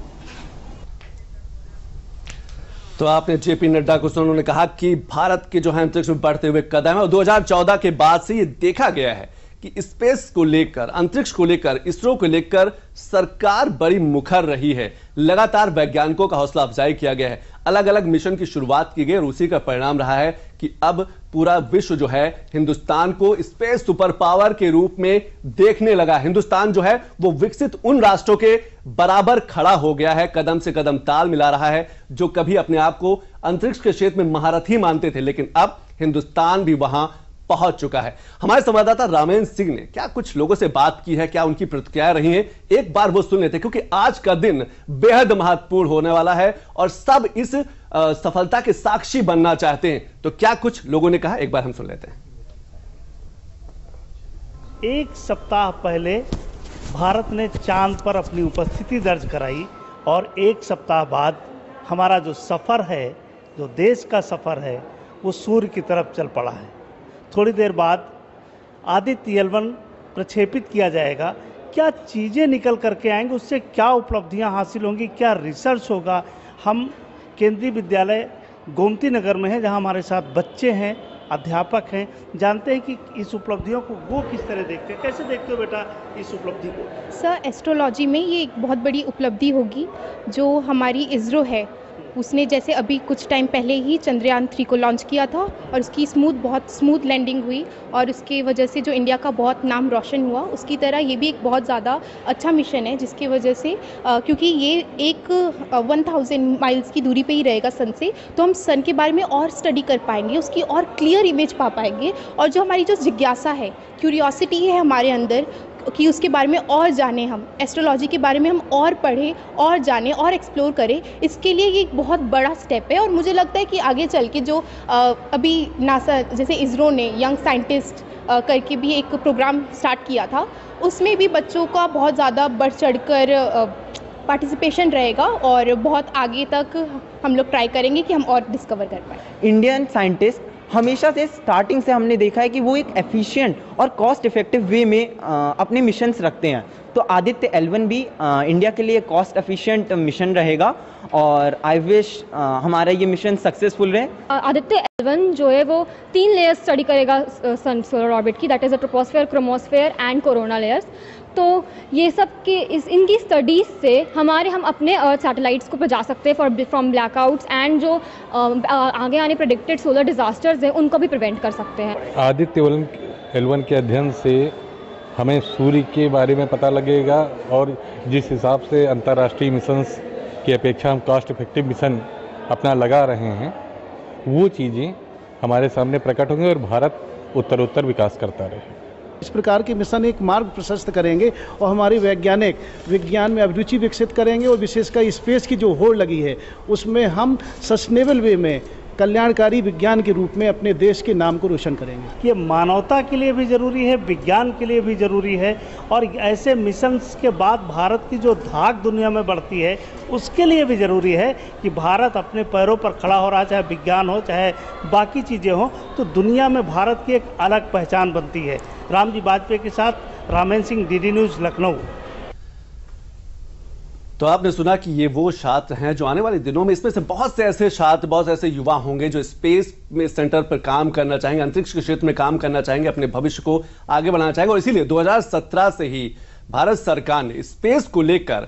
तो आपने जेपी नड्डा को उन्होंने कहा कि भारत के जो है अंतरिक्ष में बढ़ते हुए कदम है 2014 के बाद से ये देखा गया है कि स्पेस को लेकर अंतरिक्ष को लेकर इसरो को लेकर सरकार बड़ी मुखर रही है लगातार वैज्ञानिकों का हौसला अफजाई किया गया है अलग अलग मिशन की शुरुआत की गई और उसी का परिणाम रहा है कि अब पूरा विश्व जो है हिंदुस्तान को स्पेस सुपर पावर के रूप में देखने लगा हिंदुस्तान जो है वो विकसित उन राष्ट्रों के बराबर खड़ा हो गया है कदम से कदम ताल मिला रहा है जो कभी अपने आप को अंतरिक्ष के क्षेत्र में महारथी मानते थे लेकिन अब हिंदुस्तान भी वहां पहुंच चुका है हमारे संवाददाता रामेन्द्र सिंह ने क्या कुछ लोगों से बात की है क्या उनकी प्रतिक्रिया रही है एक बार वो सुन लेते क्योंकि आज का दिन बेहद महत्वपूर्ण होने वाला है और सब इस आ, सफलता के साक्षी बनना चाहते हैं तो क्या कुछ लोगों ने कहा एक बार हम सुन लेते हैं एक सप्ताह पहले भारत ने चांद पर अपनी उपस्थिति दर्ज कराई और एक सप्ताह बाद हमारा जो सफ़र है जो देश का सफ़र है वो सूर्य की तरफ चल पड़ा है थोड़ी देर बाद आदित्य एलवन प्रक्षेपित किया जाएगा क्या चीज़ें निकल करके आएंगी उससे क्या उपलब्धियां हासिल होंगी क्या रिसर्च होगा हम केंद्रीय विद्यालय गोमती नगर में हैं जहां हमारे साथ बच्चे हैं अध्यापक हैं जानते हैं कि इस उपलब्धियों को वो किस तरह देखते हैं कैसे देखते हो बेटा इस उपलब्धि को सर एस्ट्रोलॉजी में ये एक बहुत बड़ी उपलब्धि होगी जो हमारी इसरो है उसने जैसे अभी कुछ टाइम पहले ही चंद्रयान थ्री को लॉन्च किया था और उसकी स्मूथ बहुत स्मूथ लैंडिंग हुई और उसके वजह से जो इंडिया का बहुत नाम रोशन हुआ उसकी तरह ये भी एक बहुत ज़्यादा अच्छा मिशन है जिसकी वजह से आ, क्योंकि ये एक वन थाउजेंड माइल्स की दूरी पर ही रहेगा सन से तो हम सन के बारे में और स्टडी कर पाएंगे उसकी और क्लियर इमेज पा पाएंगे और जो हमारी जो जिज्ञासा है क्यूरियोसिटी है हमारे अंदर कि उसके बारे में और जानें हम एस्ट्रोलॉजी के बारे में हम और पढ़ें और जाने और एक्सप्लोर करें इसके लिए ये एक बहुत बड़ा स्टेप है और मुझे लगता है कि आगे चल के जो अभी नासा जैसे इसरो ने यंग साइंटिस्ट करके भी एक प्रोग्राम स्टार्ट किया था उसमें भी बच्चों का बहुत ज़्यादा बढ़ चढ़ कर पार्टिसिपेशन रहेगा और बहुत आगे तक हम लोग ट्राई करेंगे कि हम और डिस्कवर कर पाए इंडियन साइंटिस्ट हमेशा से स्टार्टिंग से हमने देखा है कि वो एक एफिशिएंट और कॉस्ट इफेक्टिव वे में अपने मिशंस रखते हैं तो आदित्य एलवन भी इंडिया के लिए कॉस्ट एफिशिएंट मिशन रहेगा और आई विश हमारा ये मिशन सक्सेसफुल रहे आदित्य एलवन जो है वो तीन लेयर्स स्टडी करेगा सन सोलर ऑर्बिट की that is a troposphere chromosphere and corona layers तो ये सब के इस इनकी स्टडीज़ से हमारे हम अपने अर्थ सैटेलाइट्स को बचा सकते हैं फॉर फ्रॉम ब्लैकआउट्स एंड जो आगे आने प्रोडिक्टेड सोलर डिज़ास्टर्स हैं उनको भी प्रिवेंट कर सकते हैं आदित्य एलवन के अध्ययन से हमें सूर्य के बारे में पता लगेगा और जिस हिसाब से अंतर्राष्ट्रीय मिशंस की अपेक्षा हम कॉस्ट इफेक्टिव मिशन अपना लगा रहे हैं वो चीज़ें हमारे सामने प्रकट होंगी और भारत उत्तर उत्तर विकास करता रहे इस प्रकार के मिशन एक मार्ग प्रशस्त करेंगे और हमारे वैज्ञानिक विज्ञान में अभिरुचि विकसित करेंगे और विशेषकर स्पेस की जो होड़ लगी है उसमें हम सस्टेनेबल वे में कल्याणकारी विज्ञान के रूप में अपने देश के नाम को रोशन करेंगे ये मानवता के लिए भी ज़रूरी है विज्ञान के लिए भी ज़रूरी है और ऐसे मिशंस के बाद भारत की जो धाक दुनिया में बढ़ती है उसके लिए भी ज़रूरी है कि भारत अपने पैरों पर खड़ा हो रहा चाहे विज्ञान हो चाहे बाकी चीज़ें हों तो दुनिया में भारत की एक अलग पहचान बनती है रामजी वाजपेयी के साथ रामेंद्र सिंह डी न्यूज़ लखनऊ तो आपने सुना कि ये वो छात्र हैं जो आने वाले दिनों में इसमें से बहुत से ऐसे छात्र बहुत से ऐसे युवा होंगे जो स्पेस में सेंटर पर काम करना चाहेंगे अंतरिक्ष के क्षेत्र में काम करना चाहेंगे अपने भविष्य को आगे बढ़ाना चाहेंगे और इसीलिए 2017 से ही भारत सरकार ने स्पेस को लेकर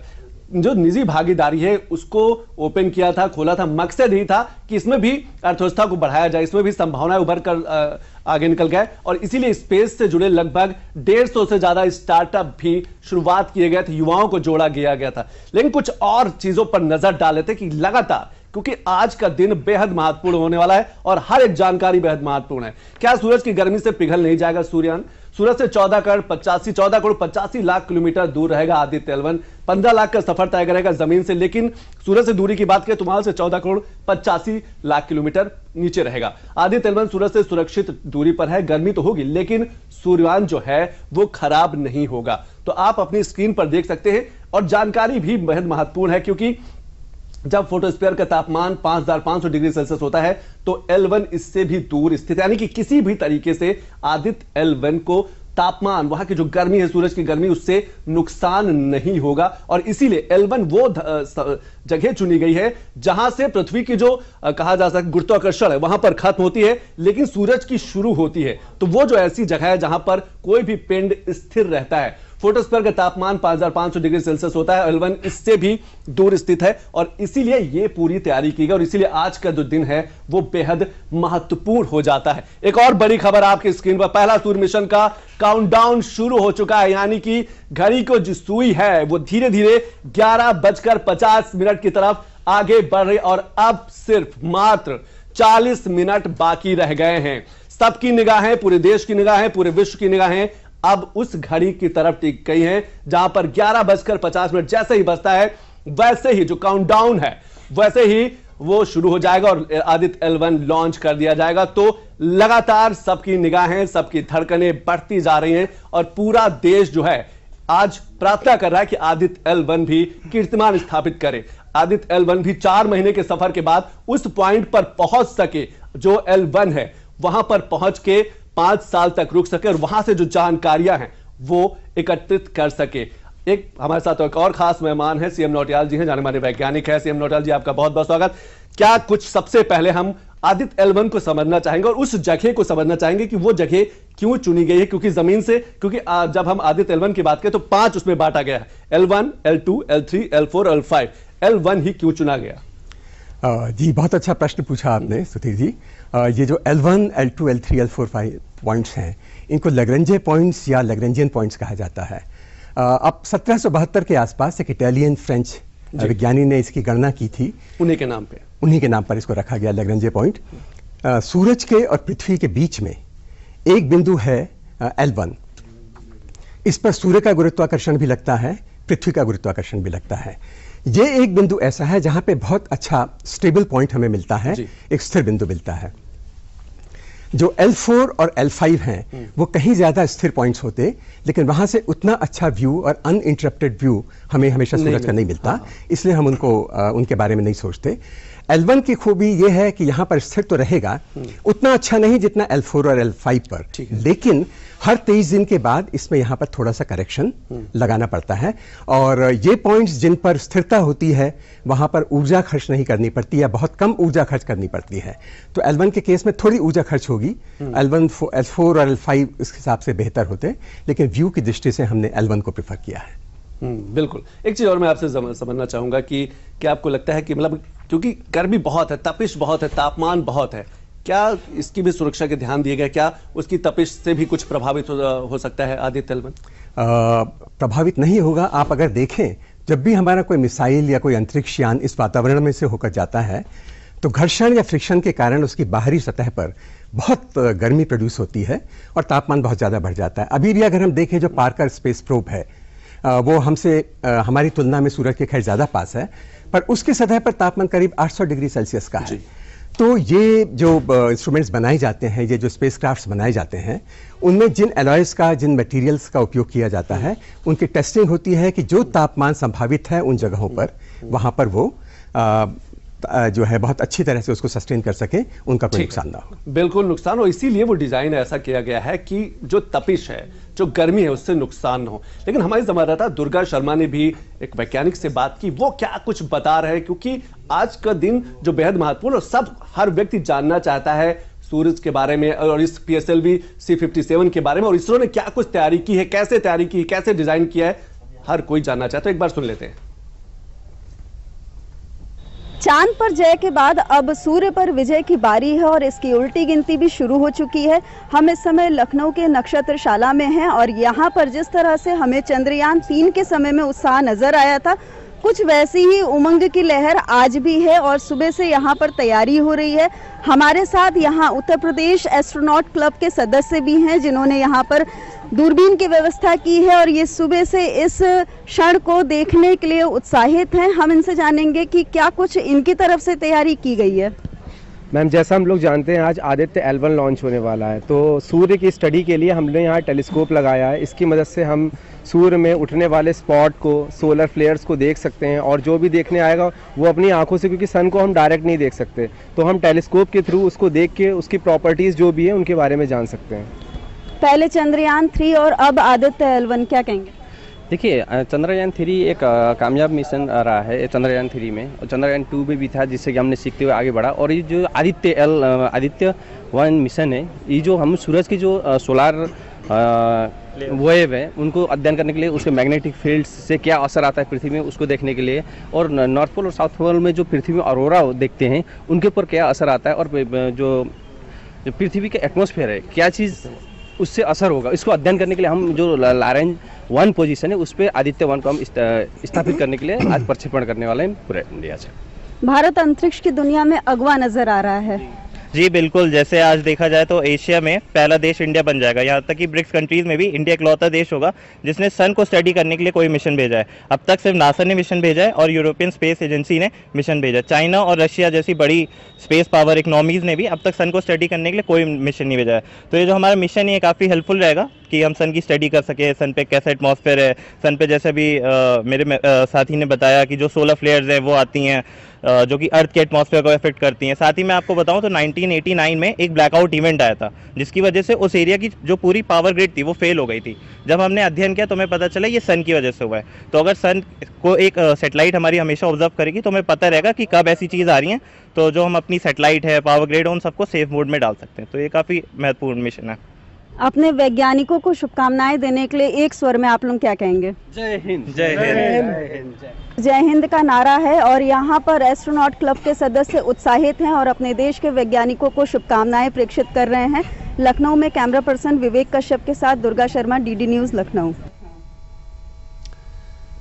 जो निजी भागीदारी है उसको ओपन किया था खोला था मकसद ही था कि इसमें भी अर्थव्यवस्था को बढ़ाया जाए इसमें भी संभावनाएं उभर कर आगे निकल गए और इसीलिए स्पेस से जुड़े लगभग डेढ़ सौ से ज्यादा स्टार्टअप भी शुरुआत किए गए थे युवाओं को जोड़ा गया गया था लेकिन कुछ और चीजों पर नजर डाले थे कि लगातार क्योंकि आज का दिन बेहद महत्वपूर्ण होने वाला है और हर एक जानकारी बेहद महत्वपूर्ण है क्या सूरज की गर्मी से पिघल नहीं जाएगा सूर्यान सूरत से 14 करोड़ पचासी चौदह करोड़ पचासी लाख किलोमीटर दूर रहेगा आदित्य एलवन पंद्रह लाख का सफर तय करेगा जमीन से लेकिन सूरत से दूरी की बात करें तो वहां से चौदह करोड़ पचासी लाख किलोमीटर नीचे रहेगा आदित्य एलवन सूरत से सुरक्षित दूरी पर है गर्मी तो होगी लेकिन सूर्यवान जो है वो खराब नहीं होगा तो आप अपनी स्क्रीन पर देख सकते हैं और जानकारी भी बेहद महत्वपूर्ण है क्योंकि जब फोटोस्पेयर का तापमान 5500 डिग्री सेल्सियस होता है तो L1 इससे भी दूर स्थित यानी कि किसी भी तरीके से आदित्य L1 को तापमान वहां की जो गर्मी है सूरज की गर्मी उससे नुकसान नहीं होगा और इसीलिए एलवन वो जगह चुनी गई है जहां से पृथ्वी की जो कहा जा सकता गुरुत्वाकर्षण है वहां पर खत्म होती है लेकिन सूरज की शुरू होती है तो वो जो ऐसी जगह है जहां पर कोई भी पिंड स्थिर रहता है फोटोस्फेयर का तापमान 5500 डिग्री सेल्सियस होता है एलवन इससे भी दूर स्थित है और इसीलिए ये पूरी तैयारी की गई और इसीलिए आज का जो दिन है वो बेहद महत्वपूर्ण हो जाता है एक और बड़ी खबर आपकी स्क्रीन पर पहला सूर्य मिशन का काउंटडाउन शुरू हो चुका है यानी कि घड़ी को जो सुई है वो धीरे धीरे ग्यारह बजकर पचास मिनट की तरफ आगे बढ़ रही और अब सिर्फ मात्र चालीस मिनट बाकी रह गए हैं सबकी निगाहें पूरे देश की निगाहें पूरे विश्व की निगाहें अब उस घड़ी की तरफ टिक गई है जहां पर ग्यारह बजकर पचास मिनट जैसे ही बजता है वैसे ही जो काउंटडाउन है वैसे ही वो शुरू हो जाएगा और आदित्य एल वन लॉन्च कर दिया जाएगा तो लगातार सबकी निगाहें सबकी धड़कनें बढ़ती जा रही हैं और पूरा देश जो है आज प्रार्थना कर रहा है कि आदित्य एल वन भी कीर्तिमान स्थापित करे आदित्य एल वन भी चार महीने के सफर के बाद उस पॉइंट पर पहुंच सके जो एल वन है वहां पर पहुंच के पांच साल तक रुक सके और वहां से जो जानकारियां हैं वो एकत्रित कर सके एक हमारे साथ एक और खास मेहमान है सीएम नौटियाल जी हैं जाने माने वैज्ञानिक है सीएम नोटियाल जी आपका बहुत बहुत स्वागत क्या कुछ सबसे पहले हम आदित्य एलवन को समझना चाहेंगे और उस जगह को समझना चाहेंगे कि वो जगह क्यों चुनी गई है क्योंकि जमीन से क्योंकि जब हम आदित्य एलवन की बात करें तो पांच उसमें बांटा गया है L one L two L three L four L five L one ही क्यों चुना गया जी बहुत अच्छा प्रश्न पूछा आपने सुधीर जी ये जो L1, L2, L3, L4 points हैं इनको लगरंजे पॉइंट्स या लगरंजियन पॉइंट्स कहा जाता है अब सत्रह के आसपास एक इटालियन फ्रेंच विज्ञानी ने इसकी गणना की थी उन्हीं के नाम पे उन्हीं के नाम पर इसको रखा गया लगरंजे पॉइंट सूरज के और पृथ्वी के बीच में एक बिंदु है एल वन इस पर सूर्य का गुरुत्वाकर्षण भी लगता है पृथ्वी का गुरुत्वाकर्षण भी लगता है ये एक बिंदु ऐसा है जहां पे बहुत अच्छा स्टेबल पॉइंट हमें मिलता है एक स्थिर बिंदु मिलता है जो L4 और L5 हैं हम्म। वो कहीं ज़्यादा स्थिर पॉइंट्स होते लेकिन वहाँ से उतना अच्छा व्यू और अनइंटरप्टेड व्यू हमें हमेशा सूरज का नहीं मिलता हाँ, हाँ। इसलिए हम उनको आ, उनके बारे में नहीं सोचते वन की खूबी यह है कि यहाँ पर स्थिर तो रहेगा हम्म। उतना अच्छा नहीं जितना एल फोर और एल फाइव पर लेकिन हर तेईस दिन के बाद इसमें यहाँ पर थोड़ा सा करेक्शन हम्म। लगाना पड़ता है और ये पॉइंट्स जिन पर स्थिरता होती है वहाँ पर ऊर्जा खर्च नहीं करनी पड़ती या बहुत कम ऊर्जा खर्च करनी पड़ती है तो L1 के केस में थोड़ी ऊर्जा खर्च होगी एल हम्म। फोर और फाइव इस हिसाब से बेहतर होते लेकिन व्यू की दृष्टि से हमने L1 को प्रिफर किया है हम्म, बिल्कुल एक चीज और मैं आपसे समझना चाहूंगा कि क्या आपको लगता है कि मतलब क्योंकि गर्मी बहुत है तपिश बहुत है तापमान बहुत है क्या इसकी भी सुरक्षा के ध्यान दिए गए क्या उसकी तपिश से भी कुछ प्रभावित हो, हो सकता है आदित्य तलवन प्रभावित नहीं होगा आप अगर देखें जब भी हमारा कोई मिसाइल या कोई अंतरिक्ष यान इस वातावरण में से होकर जाता है तो घर्षण या फ्रिक्शन के कारण उसकी बाहरी सतह पर बहुत गर्मी प्रोड्यूस होती है और तापमान बहुत ज़्यादा बढ़ जाता है अभी भी अगर हम देखें जो पार्कर स्पेस प्रोब है वो हमसे हमारी तुलना में सूरज के खैर ज़्यादा पास है पर उसकी सतह पर तापमान करीब 800 डिग्री सेल्सियस का है तो ये जो इंस्ट्रूमेंट्स बनाए जाते हैं ये जो स्पेस क्राफ्ट बनाए जाते हैं उनमें जिन एलॉयस का जिन मटेरियल्स का उपयोग किया जाता है उनकी टेस्टिंग होती है कि जो तापमान संभावित है उन जगहों पर वहाँ पर वो जो है बहुत अच्छी तरह से उसको सस्टेन कर सके उनका कोई नुकसान ना हो बिल्कुल नुकसान हो इसीलिए वो डिज़ाइन ऐसा किया गया है कि जो तपिश है जो गर्मी है उससे नुकसान ना हो लेकिन हमारे संवाददाता दुर्गा शर्मा ने भी एक वैज्ञानिक से बात की वो क्या कुछ बता रहे हैं क्योंकि आज का दिन जो बेहद महत्वपूर्ण और सब हर व्यक्ति जानना चाहता है सूरज के बारे में और इस P S L V C fifty seven के बारे में और इसरो ने क्या कुछ तैयारी की है कैसे तैयारी की है कैसे डिज़ाइन किया है हर कोई जानना चाहता है एक बार सुन लेते हैं चांद पर जय के बाद अब सूर्य पर विजय की बारी है और इसकी उल्टी गिनती भी शुरू हो चुकी है हम इस समय लखनऊ के नक्षत्रशाला में हैं और यहाँ पर जिस तरह से हमें चंद्रयान तीन के समय में उत्साह नजर आया था कुछ वैसी ही उमंग की लहर आज भी है और सुबह से यहाँ पर तैयारी हो रही है हमारे साथ यहाँ उत्तर प्रदेश एस्ट्रोनॉट क्लब के सदस्य भी हैं जिन्होंने यहाँ पर दूरबीन की व्यवस्था की है और ये सुबह से इस क्षण को देखने के लिए उत्साहित हैं हम इनसे जानेंगे कि क्या कुछ इनकी तरफ से तैयारी की गई है मैम जैसा हम लोग जानते हैं आज आदित्य एल्बन लॉन्च होने वाला है तो सूर्य की स्टडी के लिए हमने यहाँ टेलीस्कोप लगाया है इसकी मदद से हम सूर्य में उठने वाले स्पॉट को सोलर फ्लेयर्स को देख सकते हैं और जो भी देखने आएगा वो अपनी आंखों से क्योंकि सन को हम डायरेक्ट नहीं देख सकते तो हम टेलीस्कोप के थ्रू उसको देख के उसकी प्रॉपर्टीज़ जो भी है उनके बारे में जान सकते हैं पहले चंद्रयान थ्री और अब आदित्य एलवन क्या कहेंगे देखिए चंद्रयान थ्री एक कामयाब मिशन रहा है चंद्रयान थ्री में और चंद्रयान टू में भी था जिससे कि हमने सीखते हुए आगे बढ़ा और ये जो Aditya L Aditya one mission है ये जो हम सूरज की जो सोलार आ, वेव है उनको अध्ययन करने के लिए उसके मैग्नेटिक फील्ड से क्या असर आता है पृथ्वी में उसको देखने के लिए और नॉर्थ पोल और साउथ पोल में जो पृथ्वी में अरोरा देखते हैं उनके ऊपर क्या असर आता है और जो पृथ्वी का एटमोसफेयर है क्या चीज़ उससे असर होगा इसको अध्ययन करने के लिए हम जो लारेंज वन पोजिशन है उस पर आदित्य वन को हम स्थापित करने के लिए आज प्रक्षेपण करने वाले हैं पूरे इंडिया से भारत अंतरिक्ष की दुनिया में अगवा नजर आ रहा है जी बिल्कुल जैसे आज देखा जाए तो एशिया में पहला देश इंडिया बन जाएगा यहाँ तक कि ब्रिक्स कंट्रीज में भी इंडिया इकलौता देश होगा जिसने सन को स्टडी करने के लिए कोई मिशन भेजा है अब तक सिर्फ नासा ने मिशन भेजा है और यूरोपियन स्पेस एजेंसी ने मिशन भेजा चाइना और रशिया जैसी बड़ी स्पेस पावर इकोनॉमीज़ ने भी अब तक सन को स्टडी करने के लिए कोई मिशन नहीं भेजा है तो ये जो हमारा मिशन ये काफ़ी हेल्पफुल रहेगा कि हम सन की स्टडी कर सकें सन पे कैसा एटमॉस्फेयर है सन पे जैसे भी आ, मेरे आ, साथी ने बताया कि जो सोलर फ्लेयर्स हैं वो आती हैं जो कि अर्थ के एटमॉस्फेयर को इफेक्ट करती हैं साथ ही मैं आपको बताऊं तो 1989 में एक ब्लैकआउट इवेंट आया था जिसकी वजह से उस एरिया की जो पूरी पावर ग्रिड थी वो फेल हो गई थी जब हमने अध्ययन किया तो हमें पता चला ये सन की वजह से हुआ है तो अगर सन को एक सेटेलाइट हमारी हमेशा ऑब्जर्व करेगी तो हमें पता रहेगा कि कब ऐसी चीज़ आ रही है तो जो हम अपनी सेटेलाइट है पावर ग्रेड है उन सबको सेफ मोड में डाल सकते हैं तो ये काफ़ी महत्वपूर्ण मिशन है अपने वैज्ञानिकों को शुभकामनाएं देने के लिए एक स्वर में आप लोग क्या कहेंगे जय हिंद जय हिंद जय हिंद का नारा है और यहाँ पर एस्ट्रोनॉट क्लब के सदस्य उत्साहित हैं और अपने देश के वैज्ञानिकों को शुभकामनाएं प्रेक्षित कर रहे हैं लखनऊ में कैमरा पर्सन विवेक कश्यप के साथ दुर्गा शर्मा डीडी न्यूज लखनऊ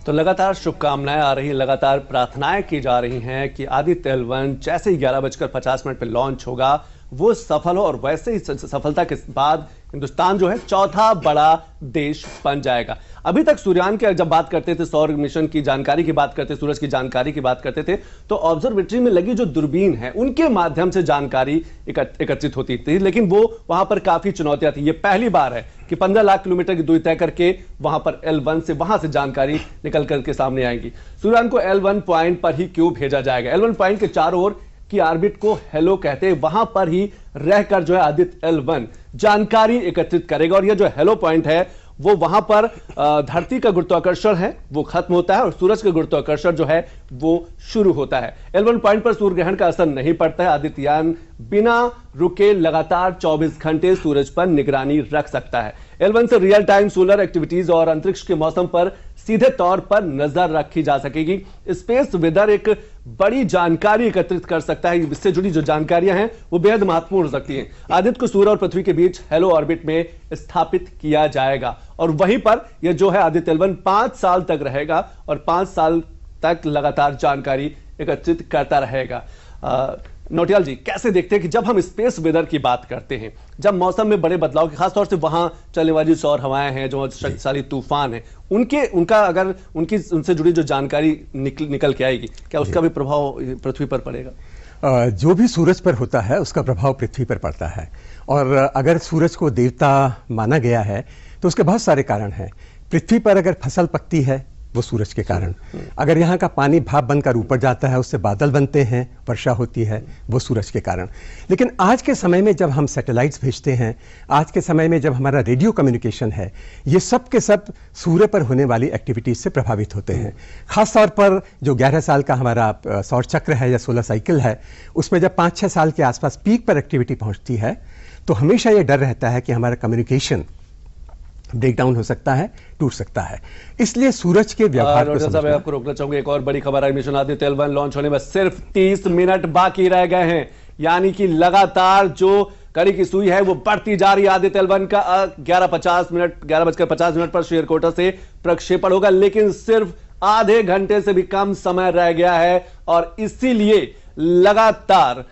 तो लगातार शुभकामनाएं आ रही लगातार प्रार्थनाएं की जा रही हैं कि आदित्य एलवन जैसे ही ग्यारह बजकर पचास मिनट पर लॉन्च होगा वो सफल हो और वैसे ही सफलता के बाद हिंदुस्तान जो है चौथा बड़ा देश बन जाएगा अभी तक सूर्यान के जब बात करते थे सौर मिशन की जानकारी की बात करते सूरज की जानकारी की बात करते थे तो ऑब्जर्वेटरी में लगी जो दूरबीन है उनके माध्यम से जानकारी एकत्रित होती थी लेकिन वो वहां पर काफी चुनौतियां थी ये पहली बार है कि पंद्रह लाख किलोमीटर की दूरी तय करके वहां पर एल से वहां से जानकारी निकल करके सामने आएगी सूर्यान को एल पॉइंट पर ही क्यों भेजा जाएगा एल पॉइंट के चारों ओर की ऑर्बिट को हेलो कहते हैं वहां पर ही रहकर जो है आदित्य एल वन जानकारी एकत्रित करेगा और यह जो हेलो पॉइंट है वो वहां पर धरती का गुरुत्वाकर्षण है वो खत्म होता है और सूरज का गुरुत्वाकर्षण जो है वो शुरू होता है एलवन पॉइंट पर सूर्य ग्रहण का असर नहीं पड़ता है आदित्यन बिना रुके लगातार 24 घंटे सूरज पर निगरानी रख सकता है एलवन से रियल टाइम सोलर एक्टिविटीज और अंतरिक्ष के मौसम पर सीधे तौर पर नजर रखी जा सकेगी स्पेस वेदर एक बड़ी जानकारी एकत्रित कर सकता है इससे जुड़ी जो जानकारियां हैं वो बेहद महत्वपूर्ण हो सकती हैं आदित्य को सूर्य और पृथ्वी के बीच हेलो ऑर्बिट में स्थापित किया जाएगा और वहीं पर यह जो है आदित्य एलवन पांच साल तक रहेगा और पांच साल तक लगातार जानकारी एकत्रित करता रहेगा नोटियाल जी कैसे देखते हैं कि जब हम स्पेस वेदर की बात करते हैं जब मौसम में बड़े बदलाव की खासतौर से वहां चलने वाली सौर हवाएं हैं जो शक्तिशाली तूफान है उनके उनका अगर उनकी उनसे जुड़ी जो जानकारी निकल निकल के आएगी क्या उसका भी प्रभाव पृथ्वी पर पड़ेगा जो भी सूरज पर होता है उसका प्रभाव पृथ्वी पर पड़ता है और अगर सूरज को देवता माना गया है तो उसके बहुत सारे कारण हैं पृथ्वी पर अगर फसल पकती है वो सूरज के कारण अगर यहाँ का पानी भाप बनकर ऊपर जाता है उससे बादल बनते हैं वर्षा होती है वो सूरज के कारण लेकिन आज के समय में जब हम सैटेलाइट्स भेजते हैं आज के समय में जब हमारा रेडियो कम्युनिकेशन है ये सब के सब सूर्य पर होने वाली एक्टिविटीज से प्रभावित होते हैं खासतौर पर जो ग्यारह साल का हमारा सौर चक्र है या सोलर साइकिल है उसमें जब पाँच छः साल के आसपास पीक पर एक्टिविटी पहुँचती है तो हमेशा ये डर रहता है कि हमारा कम्युनिकेशन ब्रेकडाउन हो सकता है टूट सकता है इसलिए सूरज के व्यवहार को साहब आपको रोकना चाहूंगा एक और बड़ी खबर आई मिशन आदित्य तेलवन लॉन्च होने में सिर्फ 30 मिनट बाकी रह गए हैं यानी कि लगातार जो कड़ी की सुई है वो बढ़ती जा रही है आदित्य एलवन का ग्यारह पचास मिनट ग्यारह बजकर पचास मिनट पर शेयर कोटा से प्रक्षेपण होगा लेकिन सिर्फ आधे घंटे से भी कम समय रह गया है और इसीलिए लगातार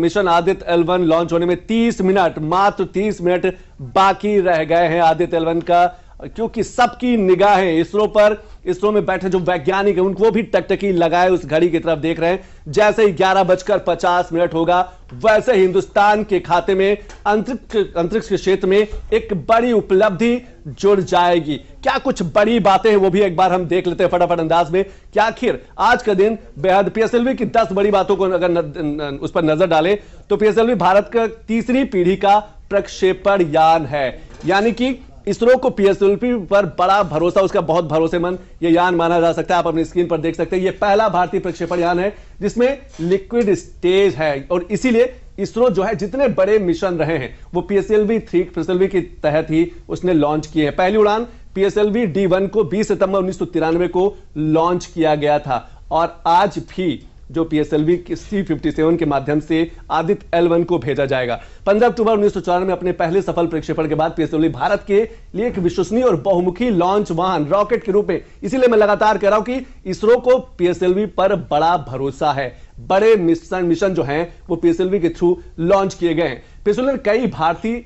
मिशन आदित्य एलवन लॉन्च होने में 30 मिनट मात्र 30 मिनट बाकी रह गए हैं आदित्य एलवन का क्योंकि सबकी निगाहें इसरो पर इसरो में बैठे जो वैज्ञानिक है उनको भी टकटकी लगाए उस घड़ी की तरफ देख रहे हैं जैसे ही ग्यारह बजकर पचास मिनट होगा वैसे हिंदुस्तान के खाते में अंतरिक्ष अंतरिक्ष के क्षेत्र में एक बड़ी उपलब्धि जुड़ जाएगी क्या कुछ बड़ी बातें हैं वो भी एक बार हम देख लेते हैं फटाफट अंदाज में क्या आखिर आज का दिन बेहद पीएसएलवी की दस बड़ी बातों को अगर न, न, उस पर नजर डाले तो पीएसएलवी भारत का तीसरी पीढ़ी का प्रक्षेपण यान है यानी कि इसरो को पीएसएलपी पर बड़ा भरोसा उसका बहुत भरोसेमंद ये यान माना जा सकता है आप अपनी स्क्रीन पर देख सकते हैं ये पहला भारतीय प्रक्षेपण यान है जिसमें लिक्विड स्टेज है और इसीलिए इसरो जो है जितने बड़े मिशन रहे हैं वो पीएसएलवी थ्री पीएसएलवी के तहत ही उसने लॉन्च किए हैं पहली उड़ान पीएसएलवी डी वन को बीस सितंबर उन्नीस को लॉन्च किया गया था और आज भी जो P S L V C fifty seven के माध्यम से आदित्य एल वन को भेजा जाएगा पंद्रह अक्टूबर उन्नीस में अपने पहले सफल प्रक्षेपण के बाद पीएसएलवी भारत के लिए एक विश्वसनीय और बहुमुखी लॉन्च वाहन रॉकेट के रूप में इसीलिए मैं लगातार कह रहा हूं कि इसरो को पीएसएलवी पर बड़ा भरोसा है बड़े मिशन मिशन जो है वो पीएसएलवी के थ्रू लॉन्च किए गए हैं पीएसएलवी ने कई भारतीय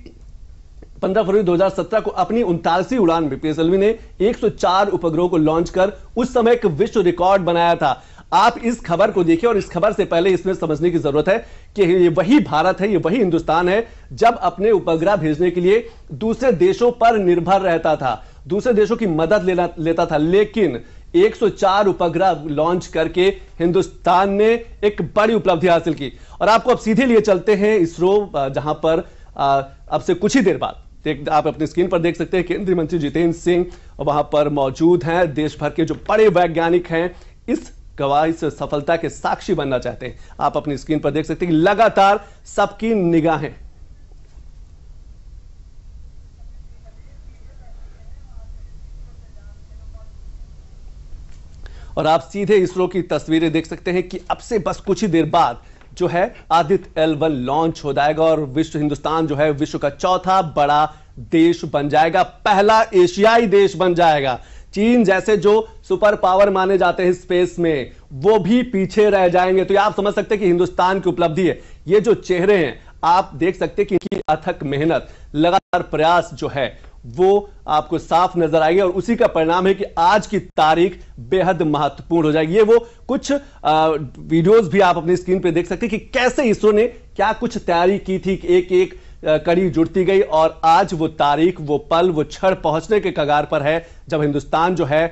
15 फरवरी 2017 को अपनी उनतालीसवीं उड़ान में पीएसएलवी ने 104 उपग्रहों को लॉन्च कर उस समय एक विश्व रिकॉर्ड बनाया था आप इस खबर को देखिए और इस खबर से पहले इसमें समझने की जरूरत है कि ये वही भारत है ये वही हिंदुस्तान है जब अपने उपग्रह भेजने के लिए दूसरे देशों पर निर्भर रहता था दूसरे देशों की मदद लेना लेता था लेकिन 104 उपग्रह लॉन्च करके हिंदुस्तान ने एक बड़ी उपलब्धि हासिल की और आपको अब सीधे लिए चलते हैं इसरो जहां पर अब से कुछ ही देर बाद देख आप अपनी स्क्रीन पर देख सकते हैं केंद्रीय मंत्री जितेंद्र सिंह वहां पर मौजूद हैं देश भर के जो बड़े वैज्ञानिक हैं इस गवाही से सफलता के साक्षी बनना चाहते हैं आप अपनी स्क्रीन पर देख सकते हैं लगातार सबकी निगाहें और आप सीधे इसरो की तस्वीरें देख सकते हैं कि अब से बस कुछ ही देर बाद जो है आदित्य एल वन लॉन्च हो जाएगा और विश्व हिंदुस्तान जो है विश्व का चौथा बड़ा देश बन जाएगा पहला एशियाई देश बन जाएगा चीन जैसे जो सुपर पावर माने जाते हैं स्पेस में वो भी पीछे रह जाएंगे तो ये आप समझ सकते हैं कि हिंदुस्तान की उपलब्धि है ये जो चेहरे हैं आप देख सकते हैं कि अथक मेहनत लगातार प्रयास जो है वो आपको साफ नजर आएगी और उसी का परिणाम है कि आज की तारीख बेहद महत्वपूर्ण हो जाएगी ये वो कुछ वीडियोस भी आप अपनी स्क्रीन पे देख सकते हैं कि कैसे इसरो ने क्या कुछ तैयारी की थी एक एक कड़ी जुड़ती गई और आज वो तारीख वो पल वो क्षण पहुंचने के कगार पर है जब हिंदुस्तान जो है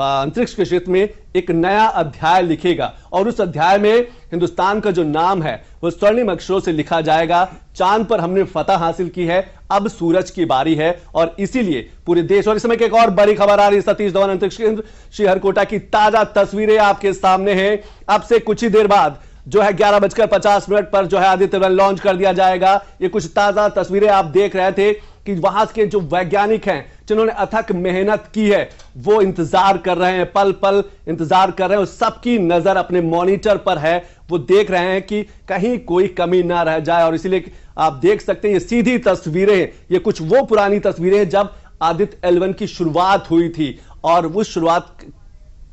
अंतरिक्ष के क्षेत्र में एक नया अध्याय लिखेगा और उस अध्याय में हिंदुस्तान का जो नाम है वो स्वर्णिम अक्षरों से लिखा जाएगा चांद पर हमने फतह हासिल की है अब सूरज की बारी है और इसीलिए पूरे देश और इस समय की एक और बड़ी खबर आ रही है सतीश धवन अंतरिक्ष केंद्र श्रीहरकोटा की ताजा तस्वीरें आपके सामने हैं अब से कुछ ही देर बाद जो है ग्यारह बजकर पचास मिनट पर जो है आदित्य रन लॉन्च कर दिया जाएगा ये कुछ ताजा तस्वीरें आप देख रहे थे कि वहां के जो वैज्ञानिक हैं जिन्होंने अथक मेहनत की है वो इंतजार कर रहे हैं पल पल इंतजार कर रहे हैं और सबकी नजर अपने मॉनिटर पर है वो देख रहे हैं कि कहीं कोई कमी ना रह जाए और इसीलिए आप देख सकते हैं ये सीधी तस्वीरें ये कुछ वो पुरानी तस्वीरें जब आदित्य एलवन की शुरुआत हुई थी और उस शुरुआत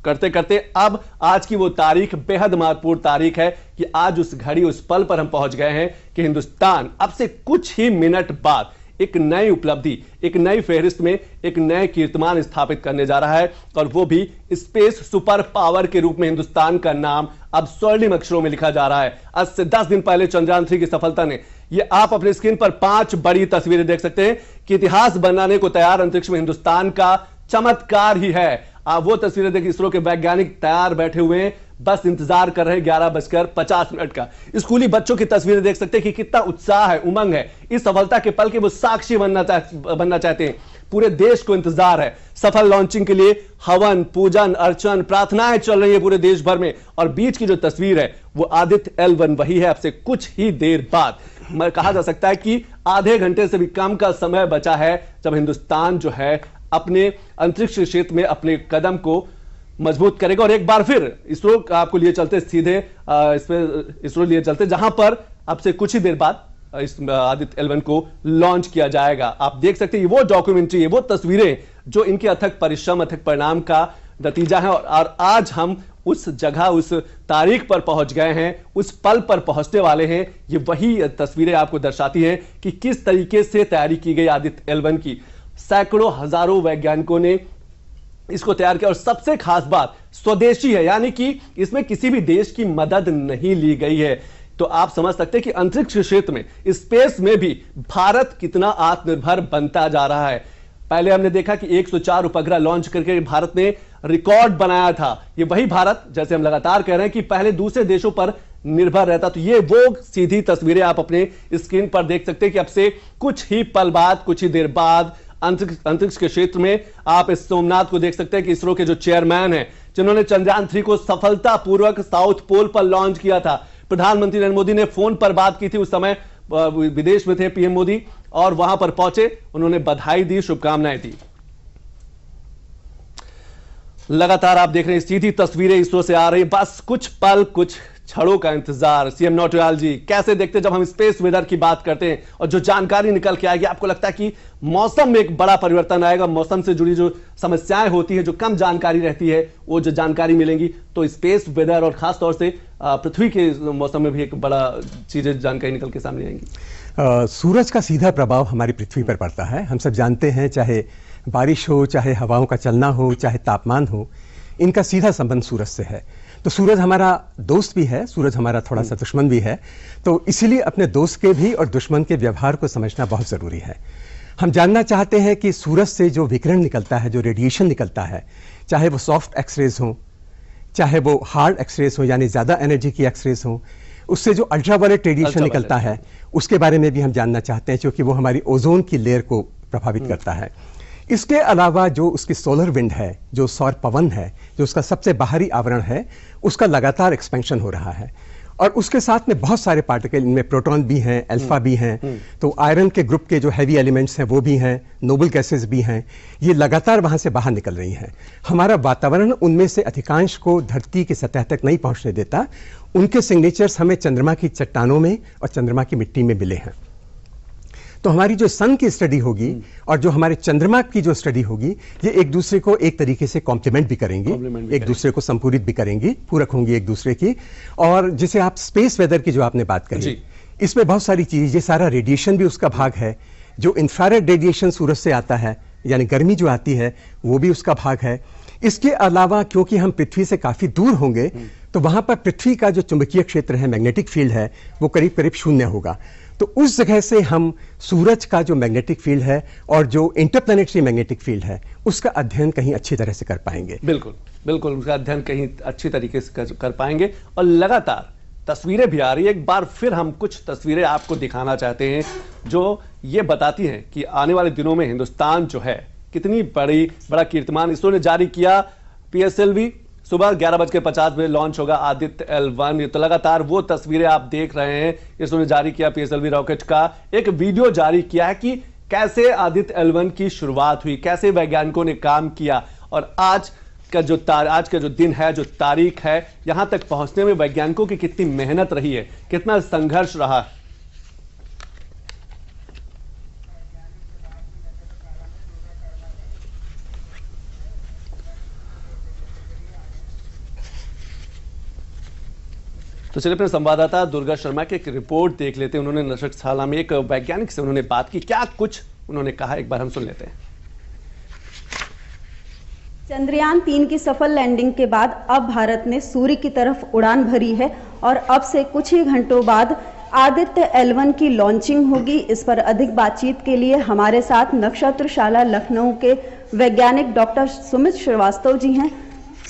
करते करते अब आज की वो तारीख बेहद महत्वपूर्ण तारीख है कि आज उस घड़ी उस पल पर हम पहुंच गए हैं कि हिंदुस्तान अब से कुछ ही मिनट बाद एक नई उपलब्धि एक नई फेहरिस्त में एक नए कीर्तमान स्थापित करने जा रहा है और वो भी स्पेस सुपर पावर के रूप में हिंदुस्तान का नाम अब स्वर्णिम अक्षरों में लिखा जा रहा है आज से दस दिन पहले चंद्रयान थ्री की सफलता ने ये आप अपने स्क्रीन पर पांच बड़ी तस्वीरें देख सकते हैं कि इतिहास बनाने को तैयार अंतरिक्ष में हिंदुस्तान का चमत्कार ही है आप वो तस्वीरें देखिए इसरो के वैज्ञानिक तैयार बैठे हुए हैं बस इंतजार कर रहे हैं ग्यारह बजकर पचास मिनट का स्कूली बच्चों की तस्वीरें देख सकते हैं कि कितना उत्साह है उमंग है इस सफलता के पल के वो साक्षी बनना चाह बनना चाहते हैं पूरे देश को इंतजार है सफल लॉन्चिंग के लिए हवन पूजन अर्चन प्रार्थनाएं चल रही है पूरे देश भर में और बीच की जो तस्वीर है वो आदित्य एल वन वही है आपसे कुछ ही देर बाद कहा जा सकता है कि आधे घंटे से भी कम का समय बचा है जब हिंदुस्तान जो है अपने अंतरिक्ष क्षेत्र में अपने कदम को मजबूत करेगा और एक बार फिर इसरो आपको लिए चलते सीधे इसरो लिए चलते जहां पर अब से कुछ ही देर बाद इस आदित्य एलवन को लॉन्च किया जाएगा आप देख सकते हैं वो डॉक्यूमेंट्री है वो तस्वीरें जो इनके अथक परिश्रम अथक परिणाम का नतीजा है और आज हम उस जगह उस तारीख पर पहुंच गए हैं उस पल पर पहुंचने वाले हैं ये वही तस्वीरें आपको दर्शाती हैं कि किस तरीके से तैयारी की गई आदित्य एलवन की सैकड़ों हजारों वैज्ञानिकों ने इसको तैयार किया और सबसे खास बात स्वदेशी है यानी कि इसमें किसी भी देश की मदद नहीं ली गई है तो आप समझ सकते हैं कि अंतरिक्ष क्षेत्र में स्पेस में भी भारत कितना आत्मनिर्भर बनता जा रहा है पहले हमने देखा कि 104 उपग्रह लॉन्च करके भारत ने रिकॉर्ड बनाया था ये वही भारत जैसे हम लगातार कह रहे हैं कि पहले दूसरे देशों पर निर्भर रहता तो ये वो सीधी तस्वीरें आप अपने स्क्रीन पर देख सकते हैं कि अब से कुछ ही पल बाद कुछ ही देर बाद अंतरिक्ष के क्षेत्र में आप इस सोमनाथ को देख सकते हैं कि इसरो के जो चेयरमैन हैं जिन्होंने चंद्रयान थ्री को सफलतापूर्वक साउथ पोल पर लॉन्च किया था प्रधानमंत्री नरेंद्र मोदी ने फोन पर बात की थी उस समय विदेश में थे पीएम मोदी और वहां पर पहुंचे उन्होंने बधाई दी शुभकामनाएं दी लगातार आप देख रहे हैं सीधी तस्वीरें इसरो से आ रही बस कुछ पल कुछ छड़ों का इंतजार सीएम नोटियाल जी कैसे देखते जब हम स्पेस वेदर की बात करते हैं और जो जानकारी निकल के आएगी आपको लगता है कि मौसम में एक बड़ा परिवर्तन आएगा मौसम से जुड़ी जो समस्याएं होती है जो कम जानकारी रहती है वो जो जानकारी मिलेंगी तो स्पेस वेदर और खासतौर से पृथ्वी के मौसम में भी एक बड़ा चीजें जानकारी निकल के सामने आएंगी सूरज का सीधा प्रभाव हमारी पृथ्वी पर पड़ता है हम सब जानते हैं चाहे बारिश हो चाहे हवाओं का चलना हो चाहे तापमान हो इनका सीधा संबंध सूरज से है तो सूरज हमारा दोस्त भी है सूरज हमारा थोड़ा सा हम्म। दुश्मन भी है तो इसीलिए अपने दोस्त के भी और दुश्मन के व्यवहार को समझना बहुत ज़रूरी है हम जानना चाहते हैं कि सूरज से जो विकिरण निकलता है जो रेडिएशन निकलता है चाहे वो सॉफ्ट एक्सरेज हों चाहे वो हार्ड एक्सरेज हो यानी ज़्यादा एनर्जी की एक्सरेज हो उससे जो अल्ट्रावायलेट रेडिएशन निकलता है हाँ। उसके बारे में भी हम जानना चाहते हैं क्योंकि वो हमारी ओजोन की लेयर को प्रभावित हम्म। करता है इसके अलावा जो उसकी सोलर विंड है जो सौर पवन है जो उसका सबसे बाहरी आवरण है उसका लगातार एक्सपेंशन हो रहा है और उसके साथ में बहुत सारे पार्टिकल इनमें प्रोटॉन भी हैं अल्फा भी हैं हम्म, हम्म। तो आयरन के ग्रुप के जो हैवी एलिमेंट्स हैं वो भी हैं नोबल गैसेस भी हैं ये लगातार वहाँ से बाहर निकल रही हैं हमारा वातावरण उनमें से अधिकांश को धरती की सतह तक नहीं पहुँचने देता उनके सिग्नेचर्स हमें चंद्रमा की चट्टानों में और चंद्रमा की मिट्टी में मिले हैं तो हमारी जो सन की स्टडी होगी हम्म। और जो हमारे चंद्रमा की जो स्टडी होगी ये एक दूसरे को एक तरीके से कॉम्प्लीमेंट भी करेंगी भी एक करेंगे। दूसरे को संपूरित भी करेंगी पूरक होंगी एक दूसरे की और जिसे आप स्पेस वेदर की जो आपने बात करी इसमें बहुत सारी चीज़ ये सारा रेडिएशन भी उसका भाग है जो इंफ्रारेड रेडिएशन सूरज से आता है यानी गर्मी जो आती है वो भी उसका भाग है इसके अलावा क्योंकि हम पृथ्वी से काफ़ी दूर होंगे हम्म। तो वहाँ पर पृथ्वी का जो चुंबकीय क्षेत्र है मैग्नेटिक फील्ड है वो करीब करीब शून्य होगा तो उस जगह से हम सूरज का जो मैग्नेटिक फील्ड है और जो इंटरप्लेनेटरी मैग्नेटिक फील्ड है उसका अध्ययन कहीं अच्छी तरह से कर पाएंगे बिल्कुल बिल्कुल उसका अध्ययन कहीं अच्छी तरीके से कर, कर पाएंगे और लगातार तस्वीरें भी आ रही है एक बार फिर हम कुछ तस्वीरें आपको दिखाना चाहते हैं जो ये बताती हैं कि आने वाले दिनों में हिंदुस्तान जो है कितनी बड़ी बड़ा कीर्तिमान इसरो ने जारी किया पीएसएलवी सुबह ग्यारह बज के पचास बजे लॉन्च होगा आदित्य एल वन तो लगातार वो तस्वीरें आप देख रहे हैं इसने जारी किया पीएसएलवी रॉकेट का एक वीडियो जारी किया है कि कैसे आदित्य एल वन की शुरुआत हुई कैसे वैज्ञानिकों ने काम किया और आज का जो तार आज का जो दिन है जो तारीख है यहां तक पहुंचने में वैज्ञानिकों की कितनी मेहनत रही है कितना संघर्ष रहा है तो चलिए अपने संवाददाता दुर्गा शर्मा की एक रिपोर्ट देख लेते हैं उन्होंने नशकशाला में एक वैज्ञानिक से उन्होंने बात की क्या कुछ उन्होंने कहा एक बार हम सुन लेते हैं चंद्रयान तीन की सफल लैंडिंग के बाद अब भारत ने सूर्य की तरफ उड़ान भरी है और अब से कुछ ही घंटों बाद आदित्य एलवन की लॉन्चिंग होगी इस पर अधिक बातचीत के लिए हमारे साथ नक्षत्रशाला लखनऊ के वैज्ञानिक डॉक्टर सुमित श्रीवास्तव जी हैं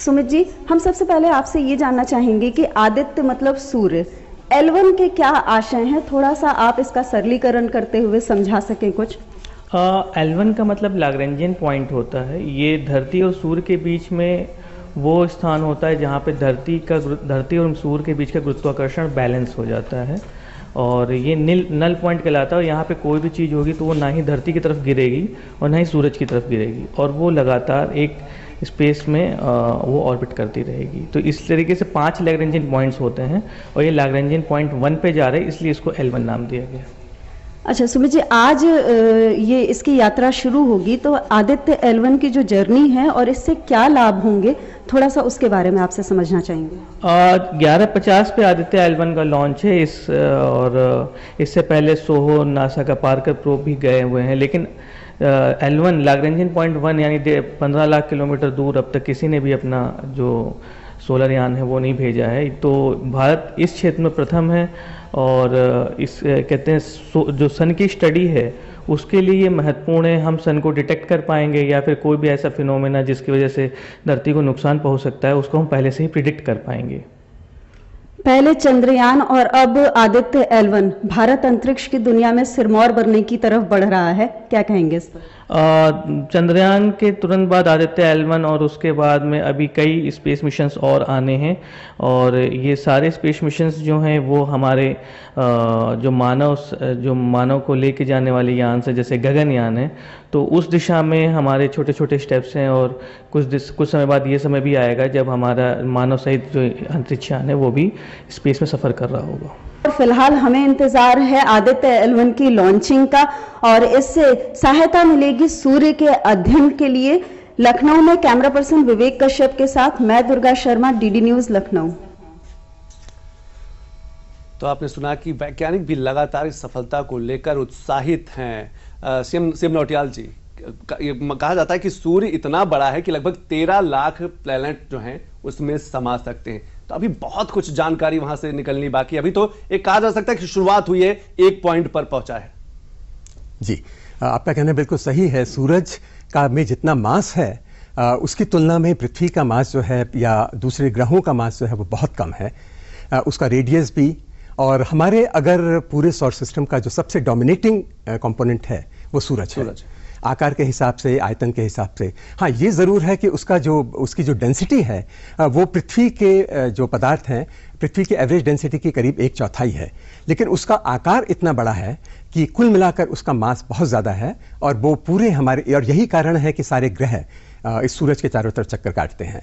सुमित जी हम सबसे पहले आपसे ये जानना चाहेंगे कि आदित्य मतलब सूर्य एलवन के क्या आशय हैं थोड़ा सा आप इसका सरलीकरण करते हुए समझा सकें कुछ एलवन हाँ, का मतलब लागरेंजियन पॉइंट होता है ये धरती और सूर्य के बीच में वो स्थान होता है जहाँ पे धरती का धरती और सूर्य के बीच का गुरुत्वाकर्षण बैलेंस हो जाता है और ये नील नल पॉइंट कहलाता है और यहाँ पे कोई भी चीज़ होगी तो वो ना ही धरती की तरफ गिरेगी और ना ही सूरज की तरफ गिरेगी और वो लगातार एक स्पेस में वो ऑर्बिट करती रहेगी तो इस तरीके से पांच लैग्रेंजियन पॉइंट्स होते हैं और ये लैग्रेंजियन पॉइंट वन पे जा रहे हैं इसलिए इसको एल नाम दिया गया अच्छा सुमित जी आज ये इसकी यात्रा शुरू होगी तो आदित्य एलवन की जो जर्नी है और इससे क्या लाभ होंगे थोड़ा सा उसके बारे में आपसे समझना चाहेंगे ग्यारह पचास पे आदित्य एलवन का लॉन्च है इस और इससे पहले सोहो नासा का पार्कर प्रो भी गए हुए हैं लेकिन एलवन लाग्रेंजन पॉइंट वन यानी पंद्रह लाख किलोमीटर दूर अब तक किसी ने भी अपना जो सोलर यान है वो नहीं भेजा है तो भारत इस क्षेत्र में प्रथम है और इस कहते हैं जो सन की स्टडी है उसके लिए ये महत्वपूर्ण है हम सन को डिटेक्ट कर पाएंगे या फिर कोई भी ऐसा फिनोमेना जिसकी वजह से धरती को नुकसान पहुंच सकता है उसको हम पहले से ही प्रिडिक्ट कर पाएंगे पहले चंद्रयान और अब आदित्य एलवन भारत अंतरिक्ष की दुनिया में सिरमौर बनने की तरफ बढ़ रहा है क्या कहेंगे इस पर चंद्रयान के तुरंत बाद आदित्य एलवन और उसके बाद में अभी कई स्पेस मिशंस और आने हैं और ये सारे स्पेस मिशंस जो हैं वो हमारे आ, जो मानव जो मानव को लेके जाने वाले यान से जैसे गगनयान है तो उस दिशा में हमारे छोटे छोटे स्टेप्स हैं और कुछ कुछ समय बाद ये समय भी आएगा जब हमारा मानव सहित जो अंतरिक्ष यान है वो भी स्पेस में सफ़र कर रहा होगा और फिलहाल हमें इंतज़ार है आदित्य एलवन की लॉन्चिंग का और इससे सहायता मिलेगी सूर्य के अध्ययन के लिए लखनऊ में कैमरा पर्सन विवेक कश्यप के साथ मैं दुर्गा शर्मा डीडी न्यूज़ लखनऊ तो आपने सुना कि वैज्ञानिक भी लगातार इस सफलता को लेकर उत्साहित हैं सीएम सीएम नौटियाल जी कहा जाता है कि सूर्य इतना बड़ा है कि लगभग तेरह लाख प्लेनेट जो हैं उसमें समा सकते हैं तो अभी बहुत कुछ जानकारी वहां से निकलनी बाकी अभी तो एक कहा जा सकता है कि शुरुआत हुई है एक पॉइंट पर पहुंचा है जी आपका कहना बिल्कुल सही है सूरज का में जितना मास है उसकी तुलना में पृथ्वी का मास जो है या दूसरे ग्रहों का मास जो है वो बहुत कम है उसका रेडियस भी और हमारे अगर पूरे सौर सिस्टम का जो सबसे डोमिनेटिंग कंपोनेंट है वो सूरज, सूरज है आकार के हिसाब से आयतन के हिसाब से हाँ ये ज़रूर है कि उसका जो उसकी जो डेंसिटी है वो पृथ्वी के जो पदार्थ हैं पृथ्वी की एवरेज डेंसिटी के करीब एक चौथाई है लेकिन उसका आकार इतना बड़ा है कि कुल मिलाकर उसका मास बहुत ज़्यादा है और वो पूरे हमारे और यही कारण है कि सारे ग्रह इस सूरज के चारों तरफ चक्कर काटते हैं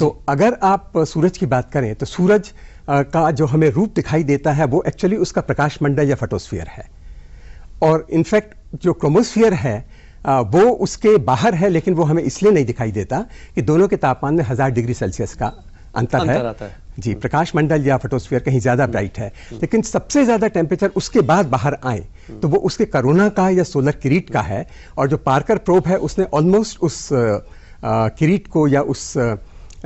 तो अगर आप सूरज की बात करें तो सूरज का जो हमें रूप दिखाई देता है वो एक्चुअली उसका प्रकाश मंडल या फोटोस्फियर है और इनफैक्ट जो क्रोमोस्फियर है वो उसके बाहर है लेकिन वो हमें इसलिए नहीं दिखाई देता कि दोनों के तापमान में हज़ार डिग्री सेल्सियस का अंतर, अंतर है, है जी प्रकाश मंडल या फोटोस्फियर कहीं ज़्यादा ब्राइट हम्म। है हम्म। लेकिन सबसे ज़्यादा टेम्परेचर उसके बाद बाहर आए हम्म। तो वो उसके करोना का या सोलर किरीट का है और जो पार्कर प्रोब है उसने ऑलमोस्ट उस किरीट को या उस आ,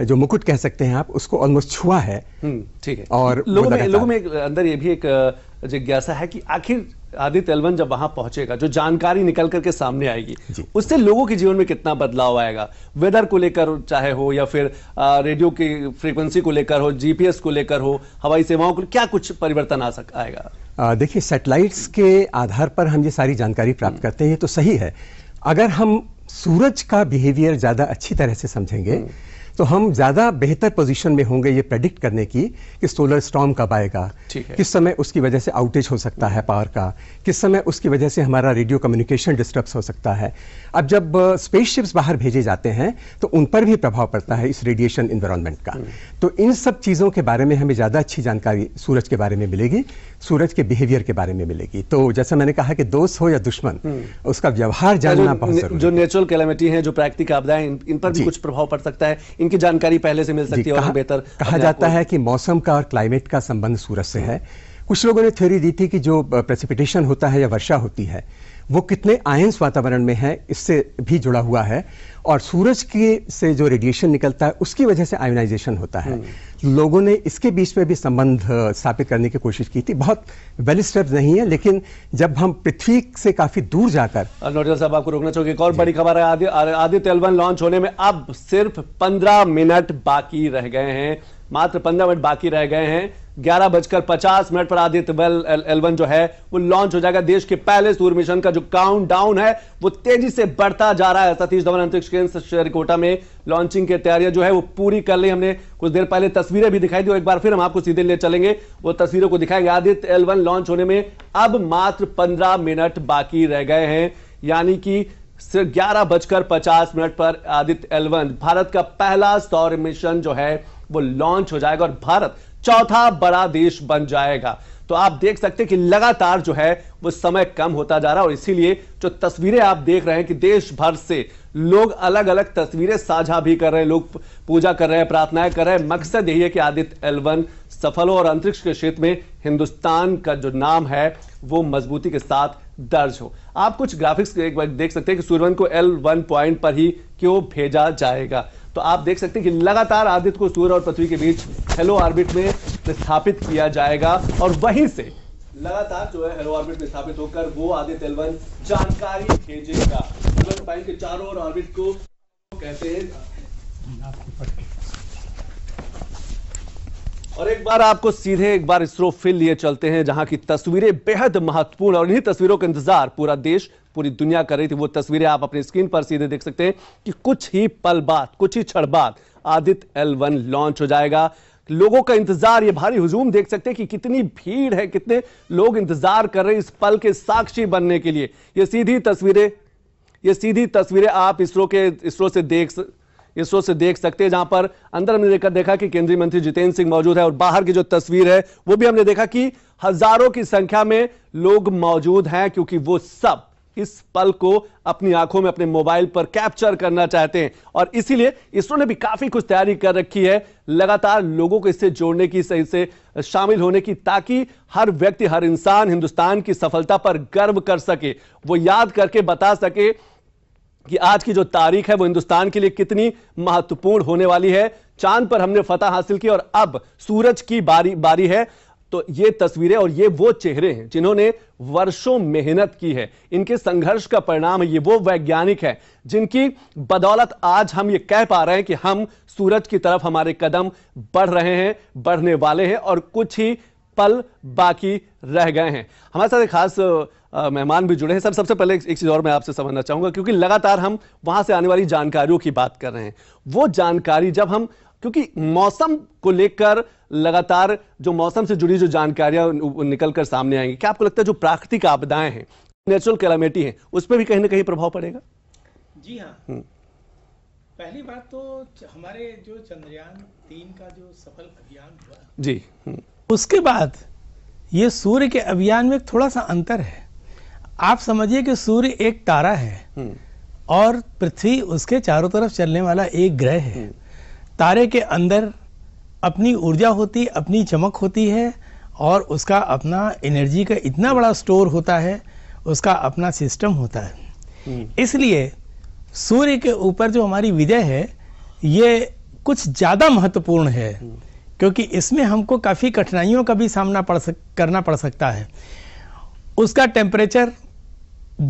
जो मुकुट कह सकते हैं आप उसको ऑलमोस्ट छुआ है हम्म, ठीक है और लोगों में लोगों में अंदर ये भी एक जिज्ञासा है कि आखिर आदित्य एलवन जब वहां पहुंचेगा जो जानकारी निकल करके सामने आएगी उससे लोगों के जीवन में कितना बदलाव आएगा वेदर को लेकर चाहे हो या फिर रेडियो की फ्रीक्वेंसी को लेकर हो जीपीएस को लेकर हो हवाई सेवाओं को क्या कुछ परिवर्तन आ सकता आएगा देखिए सैटेलाइट्स के आधार पर हम ये सारी जानकारी प्राप्त हम्म। करते हैं ये तो सही है अगर हम सूरज का बिहेवियर ज़्यादा अच्छी तरह से समझेंगे हम्म। तो हम ज़्यादा बेहतर पोजीशन में होंगे ये प्रेडिक्ट करने की कि सोलर स्टॉम कब आएगा किस समय उसकी वजह से आउटेज हो सकता है पावर का किस समय उसकी वजह से हमारा रेडियो कम्युनिकेशन डिस्टर्ब्स हो सकता है अब जब स्पेसशिप्स बाहर भेजे जाते हैं तो उन पर भी प्रभाव पड़ता है इस रेडिएशन इन्वायरमेंट का हम्म। तो इन सब चीज़ों के बारे में हमें ज़्यादा अच्छी जानकारी सूरज के बारे में मिलेगी सूरज के बिहेवियर के बारे में मिलेगी तो जैसा मैंने कहा कि दोस्त हो या दुश्मन हम्म। उसका व्यवहार तो जानना बहुत जरूरी जो नेचुरल कैलामिटी है जो प्राकृतिक आपदाएं इन, इन पर भी कुछ प्रभाव पड़ सकता है इनकी जानकारी पहले से मिल सकती है और बेहतर कहा जाता है कि मौसम का और क्लाइमेट का संबंध सूरज से है हम्म। कुछ लोगों ने थ्योरी दी थी कि जो प्रेसिपिटेशन होता है या वर्षा होती है वो कितने आयंस वातावरण में है इससे भी जुड़ा हुआ है और सूरज के से जो रेडिएशन निकलता है उसकी वजह से आयोनाइजेशन होता है हम्म। लोगों ने इसके बीच में भी संबंध स्थापित करने की कोशिश की थी बहुत वेल स्टेप नहीं है लेकिन जब हम पृथ्वी से काफी दूर जाकर साहब आपको रोकना चाहिए एक और बड़ी खबर है आदित्य आदि एलवन लॉन्च होने में अब सिर्फ पंद्रह मिनट बाकी रह गए हैं मात्र पंद्रह मिनट बाकी रह गए हैं ग्यारह बजकर पचास मिनट पर आदित्य वेल एलवन जो है वो लॉन्च हो जाएगा देश के पहले सूर्य मिशन का जो काउंट डाउन है वो तेजी से बढ़ता जा रहा है सतीश धवन अंतरिक्ष केंद्र श्रीहरिकोटा में लॉन्चिंग की तैयारियां जो है वो पूरी कर ली हमने कुछ देर पहले तस्वीरें भी दिखाई दी एक बार फिर हम आपको सीधे ले चलेंगे वो तस्वीरों को दिखाएंगे आदित्य एलवन लॉन्च होने में अब मात्र पंद्रह मिनट बाकी रह गए हैं यानी कि सिर्फ ग्यारह बजकर पचास मिनट पर आदित्य एलवन भारत का पहला सौर मिशन जो है वो लॉन्च हो जाएगा और भारत चौथा बड़ा देश बन जाएगा तो आप देख सकते हैं कि लगातार जो है वो समय कम होता जा रहा है और इसीलिए जो तस्वीरें आप देख रहे हैं कि देश भर से लोग अलग अलग तस्वीरें साझा भी कर रहे हैं लोग पूजा कर रहे हैं प्रार्थनाएं कर रहे हैं मकसद यही है कि आदित्य एलवन सफल हो और अंतरिक्ष के क्षेत्र में हिंदुस्तान का जो नाम है वो मजबूती के साथ दर्ज हो आप कुछ ग्राफिक्स एक बार देख सकते हैं कि सूर्यवन को एल वन पॉइंट पर ही क्यों भेजा जाएगा तो आप देख सकते हैं कि लगातार आदित्य को सूर्य और पृथ्वी के बीच हेलो ऑर्बिट में स्थापित किया जाएगा और वहीं से लगातार जो है हेलो ऑर्बिट में स्थापित होकर वो आदि तेलवन जानकारी भेजेगा तो के चारों ओर ऑर्बिट को कहते हैं और एक बार आपको सीधे एक बार इसरो फिल लिए चलते हैं जहां की तस्वीरें बेहद महत्वपूर्ण और इन्हीं तस्वीरों का इंतजार पूरा देश पूरी दुनिया कर रही थी वो तस्वीरें आप अपने स्क्रीन पर सीधे देख सकते हैं कि कुछ ही पल बाद कुछ ही क्षण बाद आदित्य एल वन लॉन्च हो जाएगा लोगों का इंतजार ये भारी हुजूम देख सकते हैं कि कितनी भीड़ है कितने लोग इंतजार कर रहे हैं इस पल के साक्षी बनने के लिए ये सीधी तस्वीरें ये सीधी तस्वीरें आप इसरो के इसरो से देख इसरो से देख सकते हैं जहां पर अंदर हमने देखा देखा कि केंद्रीय मंत्री जितेंद्र सिंह मौजूद है और बाहर की जो तस्वीर है वो भी हमने देखा कि हजारों की संख्या में लोग मौजूद हैं क्योंकि वो सब इस पल को अपनी आंखों में अपने मोबाइल पर कैप्चर करना चाहते हैं और इसीलिए इसरो ने भी काफी कुछ तैयारी कर रखी है लगातार लोगों को इससे जोड़ने की सही से शामिल होने की ताकि हर व्यक्ति हर इंसान हिंदुस्तान की सफलता पर गर्व कर सके वो याद करके बता सके कि आज की जो तारीख है वो हिंदुस्तान के लिए कितनी महत्वपूर्ण होने वाली है चांद पर हमने फतह हासिल की और अब सूरज की बारी बारी है तो ये तस्वीरें और ये वो चेहरे हैं जिन्होंने वर्षों मेहनत की है इनके संघर्ष का परिणाम ये वो वैज्ञानिक है जिनकी बदौलत आज हम ये कह पा रहे हैं कि हम सूरज की तरफ हमारे कदम बढ़ रहे हैं बढ़ने वाले हैं और कुछ ही पल बाकी रह गए हैं हमारे साथ एक खास मेहमान भी जुड़े हैं सर सबसे पहले एक, चीज़ और मैं आपसे समझना चाहूंगा क्योंकि लगातार हम वहां से आने वाली जानकारियों की बात कर रहे हैं वो जानकारी जब हम क्योंकि मौसम को लेकर लगातार जो मौसम से जुड़ी जो जानकारियां निकल कर सामने आएंगी क्या आपको लगता है जो प्राकृतिक आपदाएं हैं नेचुरल कैलामिटी है उस पर भी कहीं ना कहीं प्रभाव पड़ेगा जी हाँ हम्म। पहली बात तो हमारे जो चंद्रयान तीन का जो सफल अभियान हुआ जी हम्म। उसके बाद ये सूर्य के अभियान में थोड़ा सा अंतर है आप समझिए कि सूर्य एक तारा है हम्म। और पृथ्वी उसके चारों तरफ चलने वाला एक ग्रह है तारे के अंदर अपनी ऊर्जा होती अपनी चमक होती है और उसका अपना एनर्जी का इतना बड़ा स्टोर होता है उसका अपना सिस्टम होता है हम्म। इसलिए सूर्य के ऊपर जो हमारी विजय है ये कुछ ज़्यादा महत्वपूर्ण है हम्म। क्योंकि इसमें हमको काफ़ी कठिनाइयों का भी सामना पड़ सक करना पड़ सकता है उसका टेम्परेचर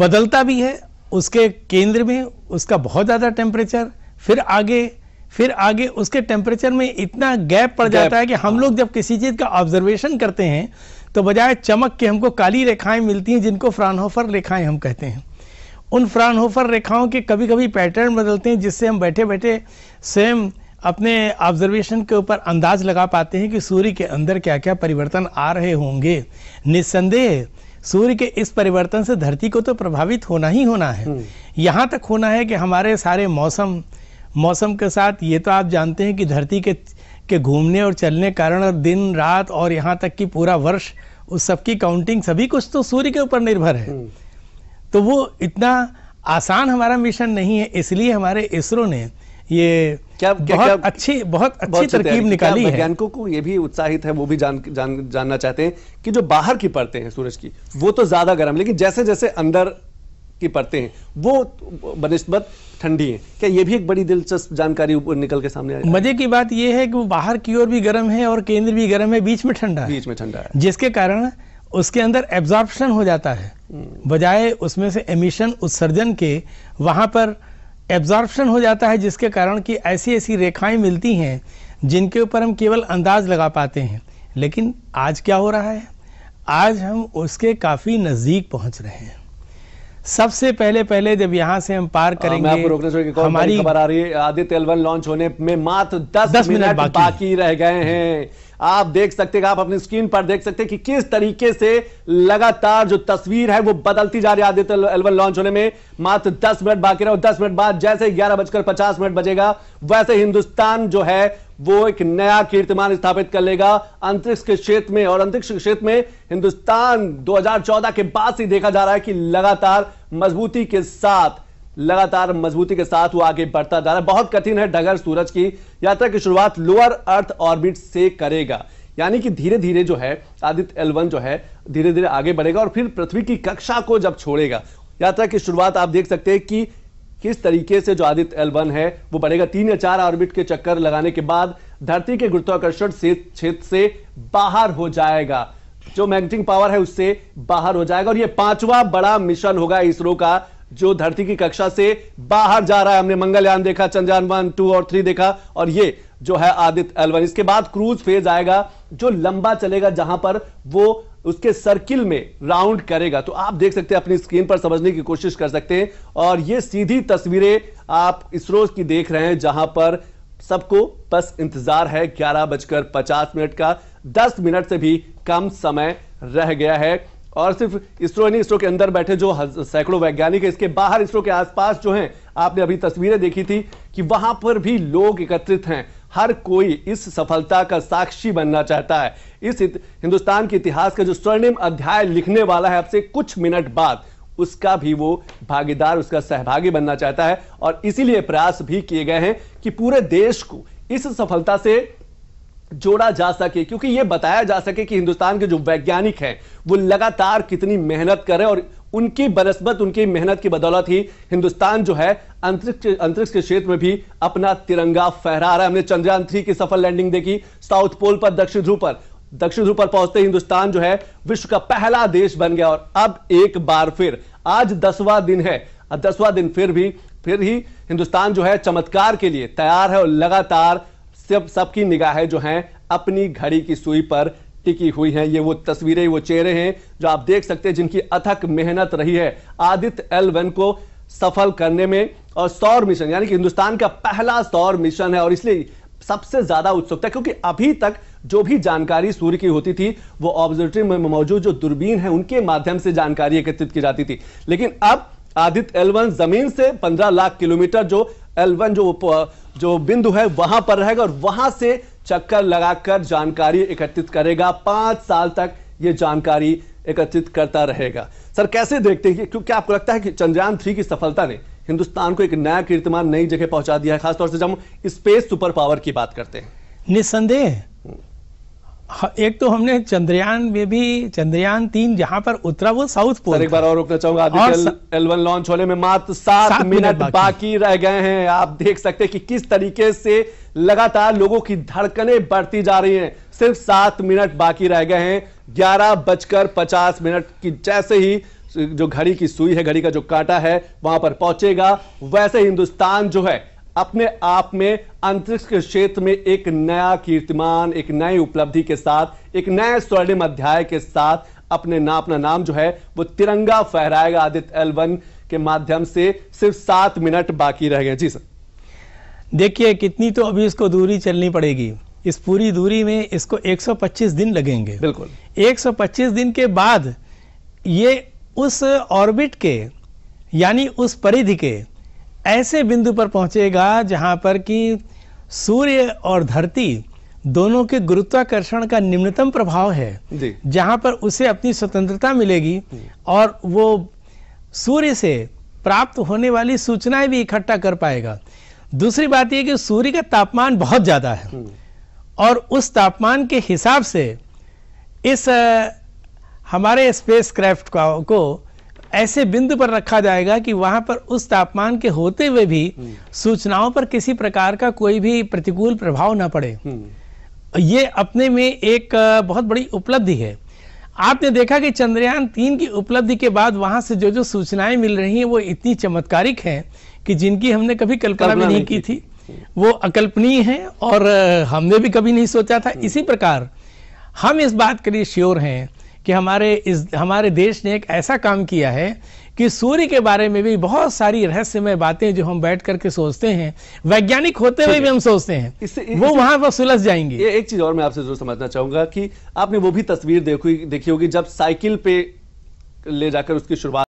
बदलता भी है उसके केंद्र में उसका बहुत ज़्यादा टेम्परेचर फिर आगे फिर आगे उसके टेम्परेचर में इतना गैप पड़ जाता है कि हम लोग जब किसी चीज़ का ऑब्जर्वेशन करते हैं तो बजाय चमक के हमको काली रेखाएं मिलती हैं जिनको फ्रानहोफर रेखाएं हम कहते हैं उन फ्रानहोफर रेखाओं के कभी कभी पैटर्न बदलते हैं जिससे हम बैठे बैठे सेम अपने ऑब्जर्वेशन के ऊपर अंदाज लगा पाते हैं कि सूर्य के अंदर क्या क्या परिवर्तन आ रहे होंगे निस्संदेह सूर्य के इस परिवर्तन से धरती को तो प्रभावित होना ही होना है हम्म। यहाँ तक होना है कि हमारे सारे मौसम मौसम के साथ ये तो आप जानते हैं कि धरती के के घूमने और चलने कारण दिन रात और यहाँ तक कि पूरा वर्ष उस सबकी काउंटिंग सभी कुछ तो सूर्य के ऊपर निर्भर है हम्म। तो वो इतना आसान हमारा मिशन नहीं है इसलिए हमारे इसरो ने ये क्या, बहुत क्या, अच्छी बहुत अच्छी बहुत तरकीब निकाली है वैज्ञानिकों को ये भी उत्साहित है वो भी जान, जान जानना चाहते हैं कि जो बाहर की परतें हैं सूरज की वो तो ज्यादा गर्म लेकिन जैसे जैसे अंदर की परतें हैं वो बनस्बत ठंडी हैं क्या ये भी एक बड़ी दिलचस्प जानकारी निकल के सामने आई मजे की बात यह है कि वो बाहर की ओर भी गर्म है और केंद्र भी गर्म है बीच में ठंडा बीच में ठंडा है जिसके कारण उसके अंदर एब्जॉर्प्शन हो जाता है हम्म। बजाय उसमें से एमिशन उत्सर्जन के वहाँ पर एब्जॉर्प्शन हो जाता है जिसके कारण कि ऐसी ऐसी रेखाएं मिलती हैं जिनके ऊपर हम केवल अंदाज लगा पाते हैं लेकिन आज क्या हो रहा है आज हम उसके काफ़ी नज़दीक पहुंच रहे हैं सबसे पहले पहले जब यहाँ से हम पार हाँ, करेंगे हमारी खबर आ रही है आदित्य एलवन लॉन्च होने में मात्र दस, दस मिनट बाकी, बाकी रह गए हैं आप देख सकते हैं आप अपनी स्क्रीन पर देख सकते हैं कि किस तरीके से लगातार जो तस्वीर है वो बदलती जा रही है आदित्य एलवन लॉन्च होने में मात्र 10 मिनट बाकी रहे और 10 मिनट बाद जैसे ग्यारह बजकर 50 मिनट बजेगा वैसे हिंदुस्तान जो है वो एक नया कीर्तिमान स्थापित कर लेगा अंतरिक्ष के क्षेत्र में और अंतरिक्ष के क्षेत्र में हिंदुस्तान दो के बाद से देखा जा रहा है कि लगातार मजबूती के साथ लगातार मजबूती के साथ वो आगे बढ़ता जा रहा है बहुत कठिन है डगर सूरज की यात्रा की शुरुआत लोअर अर्थ ऑर्बिट से करेगा यानी कि धीरे धीरे जो है आदित्य एलवन जो है धीरे धीरे आगे बढ़ेगा और फिर पृथ्वी की कक्षा को जब छोड़ेगा यात्रा की शुरुआत आप देख सकते हैं कि किस तरीके से जो आदित्य एलवन है वो बढ़ेगा तीन या चार ऑर्बिट के चक्कर लगाने के बाद धरती के गुरुत्वाकर्षण से क्षेत्र से बाहर हो जाएगा जो मैग्नेटिक पावर है उससे बाहर हो जाएगा और ये पांचवा बड़ा मिशन होगा इसरो का जो धरती की कक्षा से बाहर जा रहा है हमने मंगलयान देखा चंद्रयान वन टू और थ्री देखा और ये जो है आदित्य एलवन इसके बाद क्रूज फेज आएगा जो लंबा चलेगा जहां पर वो उसके सर्किल में राउंड करेगा तो आप देख सकते हैं अपनी स्क्रीन पर समझने की कोशिश कर सकते हैं और ये सीधी तस्वीरें आप इसरो की देख रहे हैं जहां पर सबको बस इंतजार है ग्यारह बजकर पचास मिनट का दस मिनट से भी कम समय रह गया है और सिर्फ इसरो इसरो के अंदर बैठे जो सैकड़ों वैज्ञानिक है इसके बाहर इसरो के आसपास जो हैं आपने अभी तस्वीरें देखी थी कि वहां पर भी लोग एकत्रित हैं हर कोई इस सफलता का साक्षी बनना चाहता है इस हिंदुस्तान के इतिहास का जो स्वर्णिम अध्याय लिखने वाला है आपसे कुछ मिनट बाद उसका भी वो भागीदार उसका सहभागी बनना चाहता है और इसीलिए प्रयास भी किए गए हैं कि पूरे देश को इस सफलता से जोड़ा जा सके क्योंकि यह बताया जा सके कि हिंदुस्तान के जो वैज्ञानिक हैं वो लगातार कितनी मेहनत करें और उनकी बनस्बत उनकी मेहनत की बदौलत ही हिंदुस्तान जो है अंतरिक्ष अंतरिक्ष के क्षेत्र में भी अपना तिरंगा फहरा रहा है हमने चंद्रयान थ्री की सफल लैंडिंग देखी साउथ पोल पर दक्षिण ध्रुव पर दक्षिण ध्रुव पर पहुंचते हिंदुस्तान जो है विश्व का पहला देश बन गया और अब एक बार फिर आज दसवां दिन है दसवां दिन फिर भी फिर ही हिंदुस्तान जो है चमत्कार के लिए तैयार है और लगातार सब सबकी निगाहें जो हैं अपनी घड़ी की सुई पर टिकी हुई हैं ये वो तस्वीरें वो चेहरे हैं जो आप देख सकते हैं जिनकी अथक मेहनत रही है आदित्य एल वन को सफल करने में और सौर मिशन यानी कि हिंदुस्तान का पहला सौर मिशन है और इसलिए सबसे ज्यादा उत्सुकता क्योंकि अभी तक जो भी जानकारी सूर्य की होती थी वो ऑब्जर्वेटरी में मौजूद जो दूरबीन है उनके माध्यम से जानकारी एकत्रित की जाती थी लेकिन अब आदित्य एलवन जमीन से 15 लाख किलोमीटर जो L1 जो जो बिंदु है वहां पर रहेगा और वहां से चक्कर लगाकर जानकारी एकत्रित करेगा पांच साल तक यह जानकारी एकत्रित करता रहेगा सर कैसे देखते हैं क्योंकि आपको लगता है कि चंद्रयान थ्री की सफलता ने हिंदुस्तान को एक नया कीर्तिमान नई जगह पहुंचा दिया है खासतौर से जब हम स्पेस सुपर पावर की बात करते हैं निस्संदेह हाँ, एक तो हमने चंद्रयान में भी चंद्रयान तीन जहां पर उतरा वो साउथ पोल एक बार और रोकना चाहूंगा एलवन लॉन्च होने में मात्र सात मिनट बाकी, बाकी रह गए हैं आप देख सकते हैं कि किस तरीके से लगातार लोगों की धड़कने बढ़ती जा रही हैं सिर्फ सात मिनट बाकी रह गए हैं ग्यारह बजकर पचास मिनट की जैसे ही जो घड़ी की सुई है घड़ी का जो कांटा है वहां पर पहुंचेगा वैसे हिंदुस्तान जो है अपने आप में अंतरिक्ष के क्षेत्र में एक नया कीर्तिमान एक नई उपलब्धि के साथ एक नए स्वर्णिम अध्याय के साथ अपने ना अपना नाम जो है वो तिरंगा फहराएगा आदित्य एल वन के माध्यम से सिर्फ सात मिनट बाकी रह गए जी सर देखिए कितनी तो अभी इसको दूरी चलनी पड़ेगी इस पूरी दूरी में इसको 125 दिन लगेंगे बिल्कुल 125 दिन के बाद ये उस ऑर्बिट के यानी उस परिधि के ऐसे बिंदु पर पहुंचेगा जहां पर कि सूर्य और धरती दोनों के गुरुत्वाकर्षण का निम्नतम प्रभाव है जहां पर उसे अपनी स्वतंत्रता मिलेगी और वो सूर्य से प्राप्त होने वाली सूचनाएं भी इकट्ठा कर पाएगा दूसरी बात यह कि सूर्य का तापमान बहुत ज़्यादा है और उस तापमान के हिसाब से इस हमारे स्पेस क्राफ्ट को ऐसे बिंदु पर रखा जाएगा कि वहां पर उस तापमान के होते हुए भी सूचनाओं पर किसी प्रकार का कोई भी प्रतिकूल प्रभाव न पड़े हम्म। ये अपने में एक बहुत बड़ी उपलब्धि है आपने देखा कि चंद्रयान तीन की उपलब्धि के बाद वहां से जो जो सूचनाएं मिल रही हैं वो इतनी चमत्कारिक हैं कि जिनकी हमने कभी कल्पना भी नहीं की थी वो अकल्पनीय है और हमने भी कभी नहीं सोचा था हम्म। इसी प्रकार हम इस बात के लिए श्योर हैं कि हमारे इस हमारे देश ने एक ऐसा काम किया है कि सूर्य के बारे में भी बहुत सारी रहस्यमय बातें जो हम बैठ करके सोचते हैं वैज्ञानिक होते हुए भी हम सोचते हैं इससे इस, वो वहां पर सुलझ जाएंगे ये एक चीज और मैं आपसे जरूर समझना चाहूंगा कि आपने वो भी तस्वीर देखी देखी होगी जब साइकिल पे ले जाकर उसकी शुरुआत